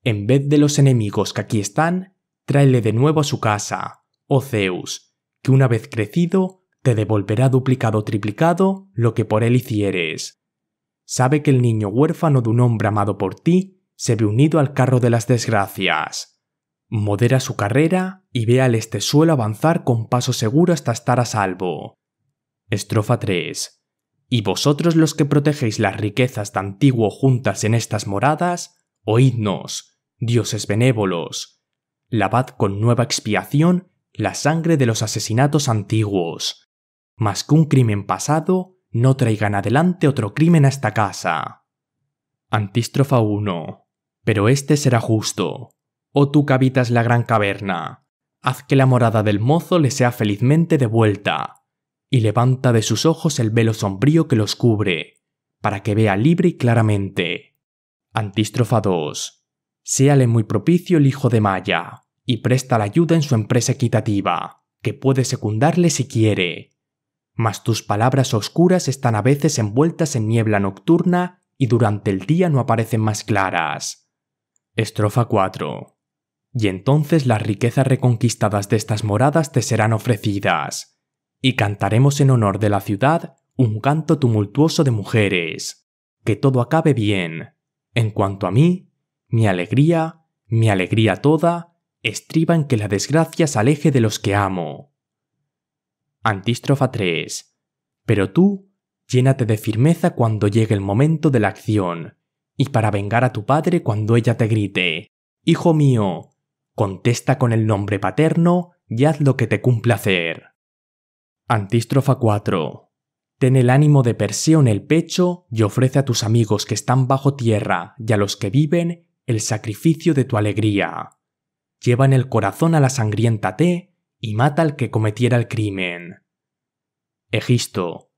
en vez de los enemigos que aquí están, tráele de nuevo a su casa, oh Zeus, que una vez crecido, te devolverá duplicado o triplicado lo que por él hicieres. Sabe que el niño huérfano de un hombre amado por ti se ve unido al carro de las desgracias. Modera su carrera y ve al este suelo avanzar con paso seguro hasta estar a salvo. Estrofa 3. Y vosotros los que protegéis las riquezas de antiguo juntas en estas moradas, Oídnos, dioses benévolos, lavad con nueva expiación la sangre de los asesinatos antiguos, mas que un crimen pasado no traigan adelante otro crimen a esta casa. Antístrofa 1. Pero este será justo. Oh tú que habitas la gran caverna, haz que la morada del mozo le sea felizmente devuelta, y levanta de sus ojos el velo sombrío que los cubre, para que vea libre y claramente. Antístrofa 2. Séale muy propicio el hijo de Maya, y presta la ayuda en su empresa equitativa, que puede secundarle si quiere. Mas tus palabras oscuras están a veces envueltas en niebla nocturna y durante el día no aparecen más claras. Estrofa 4. Y entonces las riquezas reconquistadas de estas moradas te serán ofrecidas, y cantaremos en honor de la ciudad un canto tumultuoso de mujeres. Que todo acabe bien, en cuanto a mí, mi alegría, mi alegría toda, estriba en que la desgracia se aleje de los que amo. Antístrofa 3. Pero tú, llénate de firmeza cuando llegue el momento de la acción, y para vengar a tu padre cuando ella te grite, Hijo mío, contesta con el nombre paterno y haz lo que te cumpla hacer. Antístrofa 4. Ten el ánimo de Perseo en el pecho y ofrece a tus amigos que están bajo tierra y a los que viven el sacrificio de tu alegría. Lleva en el corazón a la sangrienta té y mata al que cometiera el crimen. Egisto.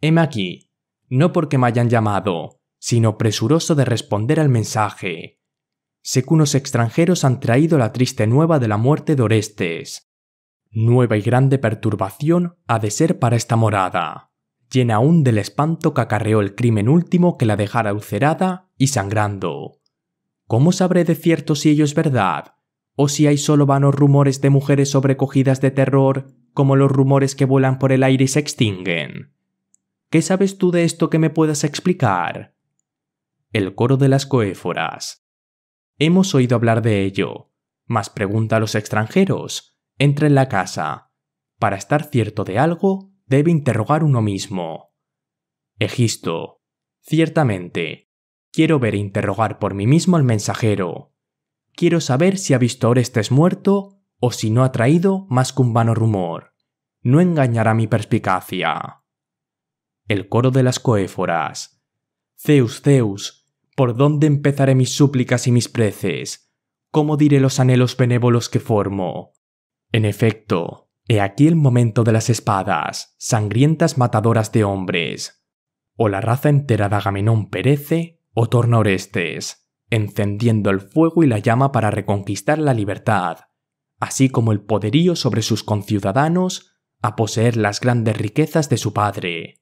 Heme aquí, no porque me hayan llamado, sino presuroso de responder al mensaje. Sé que unos extranjeros han traído la triste nueva de la muerte de Orestes. Nueva y grande perturbación ha de ser para esta morada llena aún del espanto que acarreó el crimen último que la dejara ulcerada y sangrando. ¿Cómo sabré de cierto si ello es verdad? ¿O si hay solo vanos rumores de mujeres sobrecogidas de terror, como los rumores que vuelan por el aire y se extinguen? ¿Qué sabes tú de esto que me puedas explicar? El coro de las coéforas. Hemos oído hablar de ello, mas pregunta a los extranjeros, entra en la casa. Para estar cierto de algo, debe interrogar uno mismo. Egisto. Ciertamente. Quiero ver interrogar por mí mismo al mensajero. Quiero saber si ha visto a Orestes muerto o si no ha traído más que un vano rumor. No engañará mi perspicacia. El coro de las coéforas. Zeus, Zeus, ¿por dónde empezaré mis súplicas y mis preces? ¿Cómo diré los anhelos benévolos que formo? En efecto, He aquí el momento de las espadas, sangrientas matadoras de hombres. O la raza entera de Agamenón perece, o torna Orestes, encendiendo el fuego y la llama para reconquistar la libertad, así como el poderío sobre sus conciudadanos a poseer las grandes riquezas de su padre.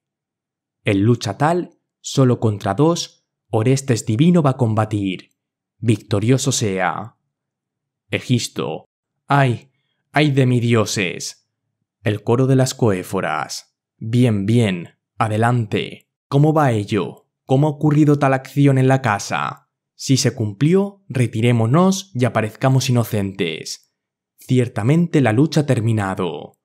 En lucha tal, solo contra dos, Orestes divino va a combatir. Victorioso sea. Egisto. ¡Ay! ¡Ay de mi dioses! El coro de las coéforas. Bien, bien, adelante. ¿Cómo va ello? ¿Cómo ha ocurrido tal acción en la casa? Si se cumplió, retirémonos y aparezcamos inocentes. Ciertamente la lucha ha terminado.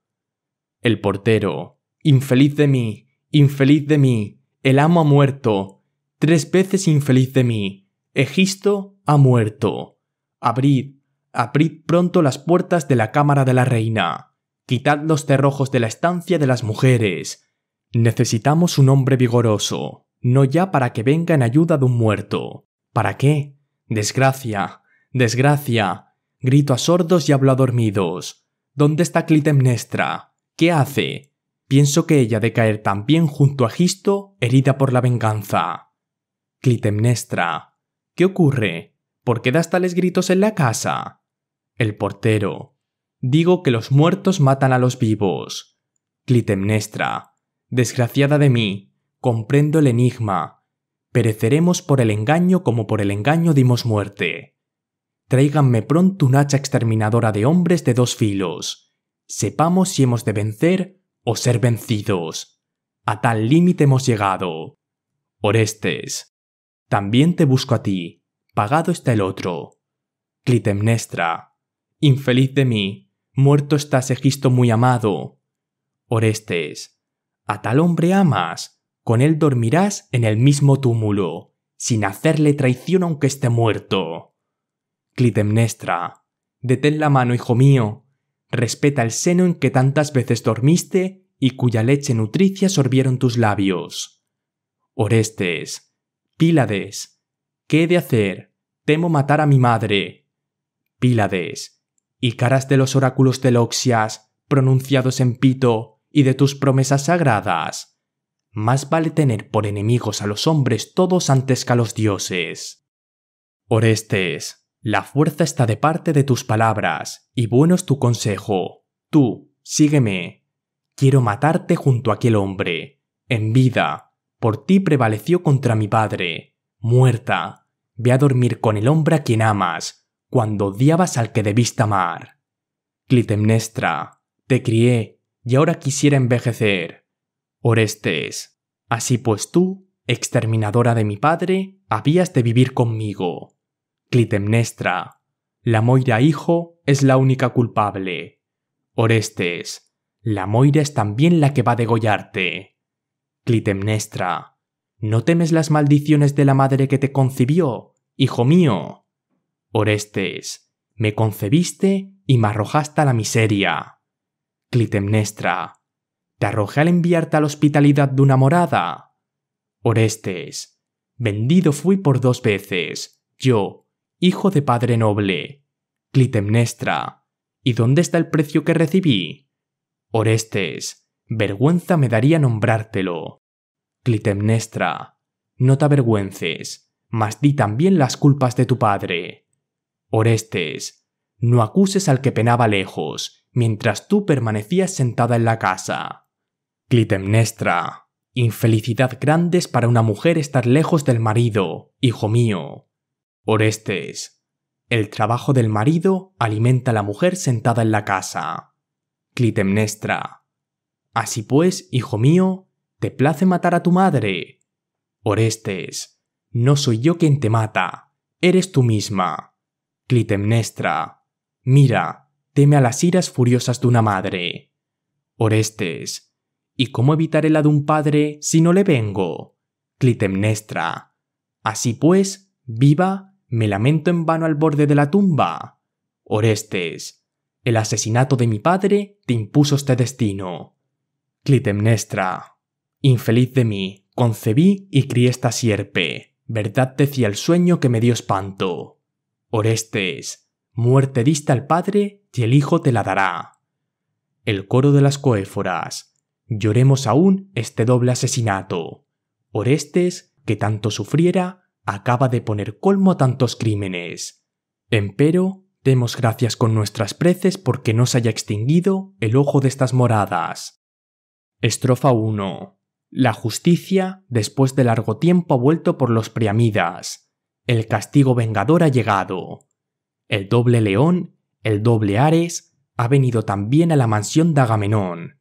El portero. Infeliz de mí, infeliz de mí. El amo ha muerto. Tres veces infeliz de mí. Egisto ha muerto. Abrid, Abrid pronto las puertas de la cámara de la reina. Quitad los cerrojos de la estancia de las mujeres. Necesitamos un hombre vigoroso, no ya para que venga en ayuda de un muerto. ¿Para qué? Desgracia, desgracia. Grito a sordos y hablo a dormidos. ¿Dónde está Clitemnestra? ¿Qué hace? Pienso que ella de caer también junto a Gisto, herida por la venganza. Clitemnestra. ¿Qué ocurre? ¿Por qué das tales gritos en la casa? El portero. Digo que los muertos matan a los vivos. Clitemnestra. Desgraciada de mí, comprendo el enigma. Pereceremos por el engaño como por el engaño dimos muerte. Tráiganme pronto un hacha exterminadora de hombres de dos filos. Sepamos si hemos de vencer o ser vencidos. A tal límite hemos llegado. Orestes. También te busco a ti. Pagado está el otro. Clitemnestra Infeliz de mí, muerto estás Egisto muy amado. Orestes, a tal hombre amas, con él dormirás en el mismo túmulo, sin hacerle traición aunque esté muerto. Clitemnestra, detén la mano, hijo mío, respeta el seno en que tantas veces dormiste y cuya leche nutricia sorbieron tus labios. Orestes, Pílades, ¿qué he de hacer? Temo matar a mi madre. Pílades, y caras de los oráculos de Loxias, pronunciados en Pito, y de tus promesas sagradas. Más vale tener por enemigos a los hombres todos antes que a los dioses. Orestes, la fuerza está de parte de tus palabras, y bueno es tu consejo. Tú, sígueme. Quiero matarte junto a aquel hombre. En vida, por ti prevaleció contra mi padre. Muerta. Ve a dormir con el hombre a quien amas, cuando odiabas al que debiste amar. Clitemnestra, te crié y ahora quisiera envejecer. Orestes, así pues tú, exterminadora de mi padre, habías de vivir conmigo. Clitemnestra, la Moira hijo es la única culpable. Orestes, la Moira es también la que va a degollarte. Clitemnestra, ¿no temes las maldiciones de la madre que te concibió, hijo mío? Orestes, me concebiste y me arrojaste a la miseria. Clitemnestra, te arrojé al enviarte a la hospitalidad de una morada. Orestes, vendido fui por dos veces, yo, hijo de padre noble. Clitemnestra, ¿y dónde está el precio que recibí? Orestes, vergüenza me daría nombrártelo. Clitemnestra, no te avergüences, mas di también las culpas de tu padre. Orestes, no acuses al que penaba lejos, mientras tú permanecías sentada en la casa. Clitemnestra, infelicidad grande es para una mujer estar lejos del marido, hijo mío. Orestes, el trabajo del marido alimenta a la mujer sentada en la casa. Clitemnestra. Así pues, hijo mío, ¿te place matar a tu madre? Orestes. No soy yo quien te mata, eres tú misma. Clitemnestra. Mira, teme a las iras furiosas de una madre. Orestes. ¿Y cómo evitaré la de un padre si no le vengo? Clitemnestra. Así pues, viva, me lamento en vano al borde de la tumba. Orestes. El asesinato de mi padre te impuso este destino. Clitemnestra. Infeliz de mí, concebí y crié esta sierpe. Verdad decía el sueño que me dio espanto. Orestes, muerte diste al Padre y el Hijo te la dará. El coro de las coéforas. Lloremos aún este doble asesinato. Orestes, que tanto sufriera, acaba de poner colmo a tantos crímenes. Empero, demos gracias con nuestras preces porque no se haya extinguido el ojo de estas moradas. Estrofa 1. La justicia, después de largo tiempo, ha vuelto por los priamidas el castigo vengador ha llegado. El doble león, el doble Ares, ha venido también a la mansión de Agamenón.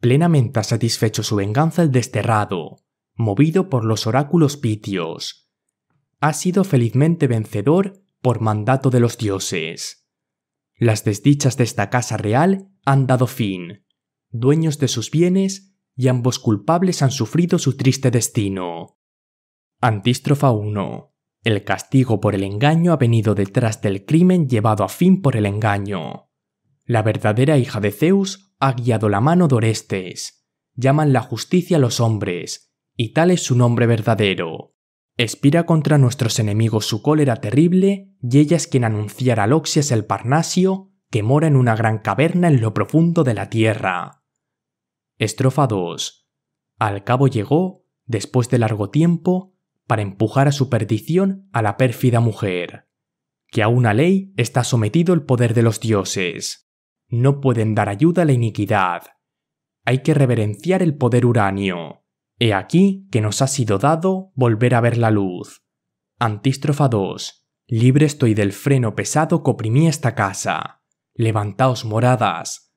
Plenamente ha satisfecho su venganza el desterrado, movido por los oráculos pitios. Ha sido felizmente vencedor por mandato de los dioses. Las desdichas de esta casa real han dado fin. Dueños de sus bienes, y ambos culpables han sufrido su triste destino. Antístrofa 1 el castigo por el engaño ha venido detrás del crimen llevado a fin por el engaño. La verdadera hija de Zeus ha guiado la mano de Orestes. Llaman la justicia a los hombres, y tal es su nombre verdadero. Espira contra nuestros enemigos su cólera terrible, y ella es quien anunciará a Loxias el Parnasio, que mora en una gran caverna en lo profundo de la tierra. Estrofa 2. Al cabo llegó, después de largo tiempo, para empujar a su perdición a la pérfida mujer. Que a una ley está sometido el poder de los dioses. No pueden dar ayuda a la iniquidad. Hay que reverenciar el poder uranio. He aquí que nos ha sido dado volver a ver la luz. Antístrofa 2. Libre estoy del freno pesado que oprimí esta casa. Levantaos moradas.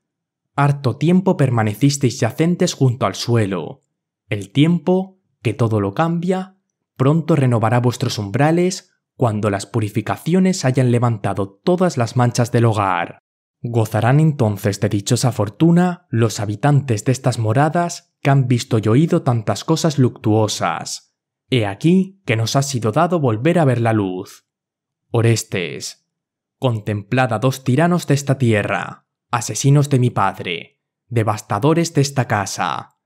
Harto tiempo permanecisteis yacentes junto al suelo. El tiempo, que todo lo cambia, pronto renovará vuestros umbrales cuando las purificaciones hayan levantado todas las manchas del hogar. Gozarán entonces de dichosa fortuna los habitantes de estas moradas que han visto y oído tantas cosas luctuosas. He aquí que nos ha sido dado volver a ver la luz. Orestes. Contemplad a dos tiranos de esta tierra, asesinos de mi padre, devastadores de esta casa.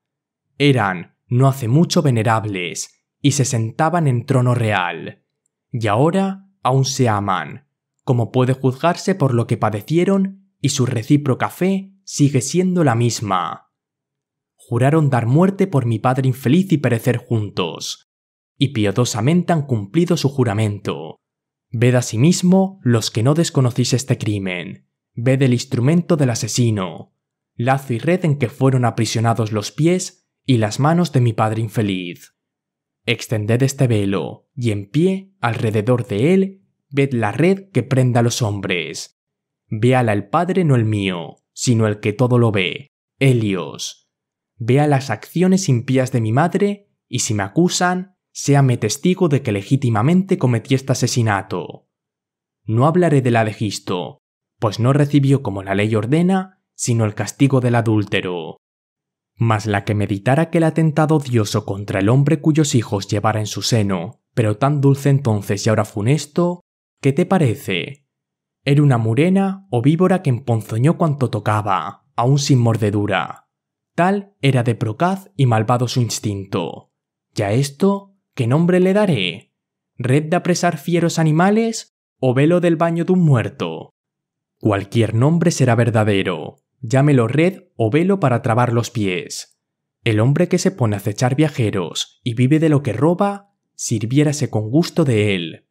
Eran, no hace mucho venerables, y se sentaban en trono real, y ahora aún se aman, como puede juzgarse por lo que padecieron y su recíproca fe sigue siendo la misma. Juraron dar muerte por mi padre infeliz y perecer juntos, y piadosamente han cumplido su juramento. Ved asimismo los que no desconocís este crimen, ved el instrumento del asesino, lazo y red en que fueron aprisionados los pies y las manos de mi padre infeliz. Extended este velo, y en pie, alrededor de él, ved la red que prenda a los hombres. Véala el Padre no el mío, sino el que todo lo ve, Helios. Vea las acciones impías de mi madre, y si me acusan, séame testigo de que legítimamente cometí este asesinato. No hablaré de la de Gisto, pues no recibió como la ley ordena, sino el castigo del adúltero mas la que meditara aquel atentado odioso contra el hombre cuyos hijos llevara en su seno, pero tan dulce entonces y ahora funesto, ¿qué te parece? Era una murena o víbora que emponzoñó cuanto tocaba, aún sin mordedura. Tal era de procaz y malvado su instinto. Ya esto qué nombre le daré? ¿Red de apresar fieros animales o velo del baño de un muerto? Cualquier nombre será verdadero, llámelo red o velo para trabar los pies. El hombre que se pone a acechar viajeros y vive de lo que roba, sirviérase con gusto de él.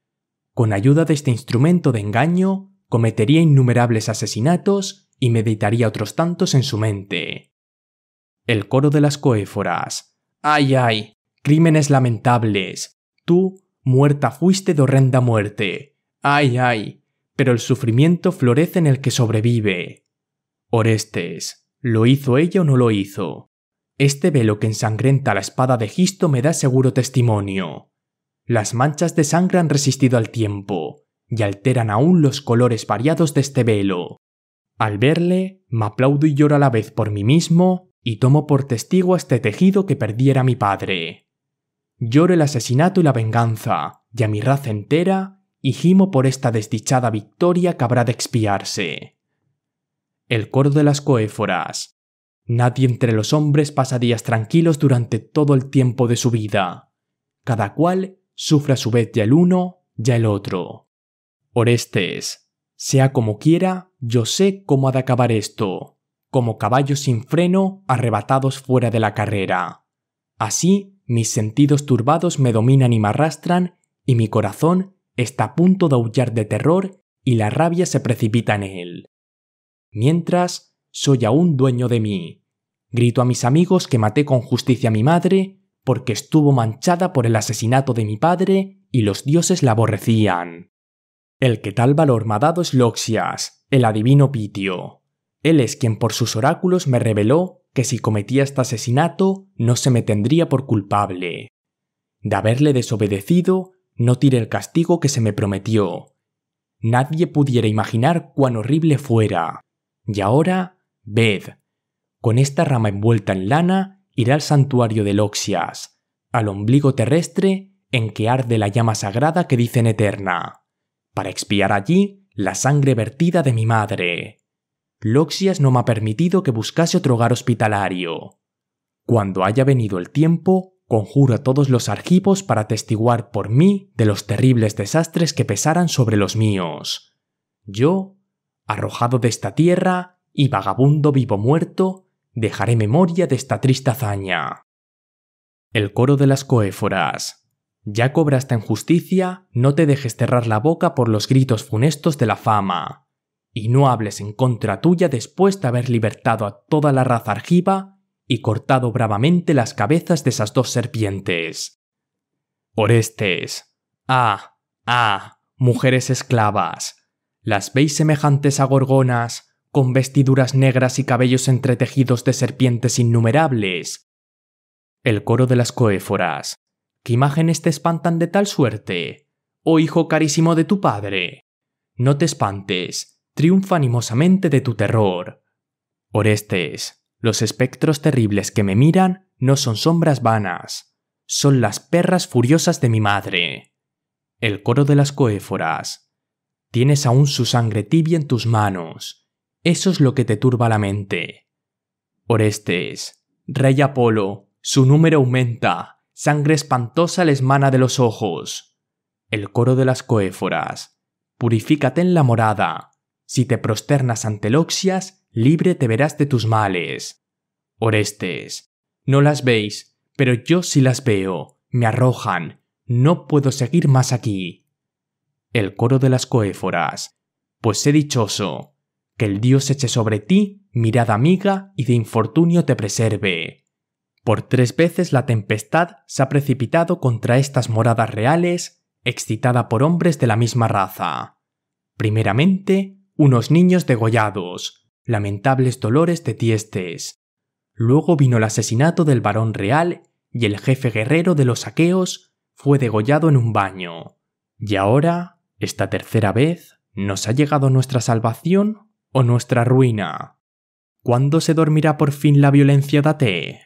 Con ayuda de este instrumento de engaño, cometería innumerables asesinatos y meditaría otros tantos en su mente. El coro de las coéforas. ¡Ay, ay! Crímenes lamentables. Tú, muerta fuiste de horrenda muerte. ¡Ay, ay! Pero el sufrimiento florece en el que sobrevive. Orestes, ¿lo hizo ella o no lo hizo? Este velo que ensangrenta la espada de Gisto me da seguro testimonio. Las manchas de sangre han resistido al tiempo, y alteran aún los colores variados de este velo. Al verle, me aplaudo y lloro a la vez por mí mismo, y tomo por testigo a este tejido que perdiera mi padre. Lloro el asesinato y la venganza, y a mi raza entera, y gimo por esta desdichada victoria que habrá de expiarse el coro de las coéforas. Nadie entre los hombres pasa días tranquilos durante todo el tiempo de su vida. Cada cual sufre a su vez ya el uno, ya el otro. Orestes, sea como quiera, yo sé cómo ha de acabar esto, como caballos sin freno arrebatados fuera de la carrera. Así, mis sentidos turbados me dominan y me arrastran, y mi corazón está a punto de aullar de terror y la rabia se precipita en él. Mientras, soy aún dueño de mí. Grito a mis amigos que maté con justicia a mi madre porque estuvo manchada por el asesinato de mi padre y los dioses la aborrecían. El que tal valor me ha dado es Loxias, el adivino Pitio. Él es quien por sus oráculos me reveló que si cometía este asesinato no se me tendría por culpable. De haberle desobedecido, no tiré el castigo que se me prometió. Nadie pudiera imaginar cuán horrible fuera. Y ahora, ved, con esta rama envuelta en lana iré al santuario de Loxias, al ombligo terrestre en que arde la llama sagrada que dicen eterna, para expiar allí la sangre vertida de mi madre. Loxias no me ha permitido que buscase otro hogar hospitalario. Cuando haya venido el tiempo, conjuro a todos los argivos para atestiguar por mí de los terribles desastres que pesaran sobre los míos. Yo arrojado de esta tierra y vagabundo vivo muerto, dejaré memoria de esta triste hazaña. El coro de las coéforas. Ya cobras en justicia, no te dejes cerrar la boca por los gritos funestos de la fama. Y no hables en contra tuya después de haber libertado a toda la raza argiva y cortado bravamente las cabezas de esas dos serpientes. Orestes. Ah, ah, mujeres esclavas, ¿Las veis semejantes a gorgonas, con vestiduras negras y cabellos entretejidos de serpientes innumerables? El coro de las coéforas. ¿Qué imágenes te espantan de tal suerte? Oh hijo carísimo de tu padre. No te espantes, triunfa animosamente de tu terror. Orestes, los espectros terribles que me miran no son sombras vanas, son las perras furiosas de mi madre. El coro de las coéforas. Tienes aún su sangre tibia en tus manos. Eso es lo que te turba la mente. Orestes, Rey Apolo, su número aumenta. Sangre espantosa les mana de los ojos. El coro de las coéforas. Purifícate en la morada. Si te prosternas ante Loxias, libre te verás de tus males. Orestes, no las veis, pero yo sí las veo. Me arrojan. No puedo seguir más aquí el coro de las coéforas. Pues sé dichoso, que el Dios eche sobre ti mirada amiga y de infortunio te preserve. Por tres veces la tempestad se ha precipitado contra estas moradas reales, excitada por hombres de la misma raza. Primeramente, unos niños degollados, lamentables dolores de tiestes. Luego vino el asesinato del varón real y el jefe guerrero de los aqueos fue degollado en un baño. Y ahora esta tercera vez nos ha llegado nuestra salvación o nuestra ruina. ¿Cuándo se dormirá por fin la violencia date?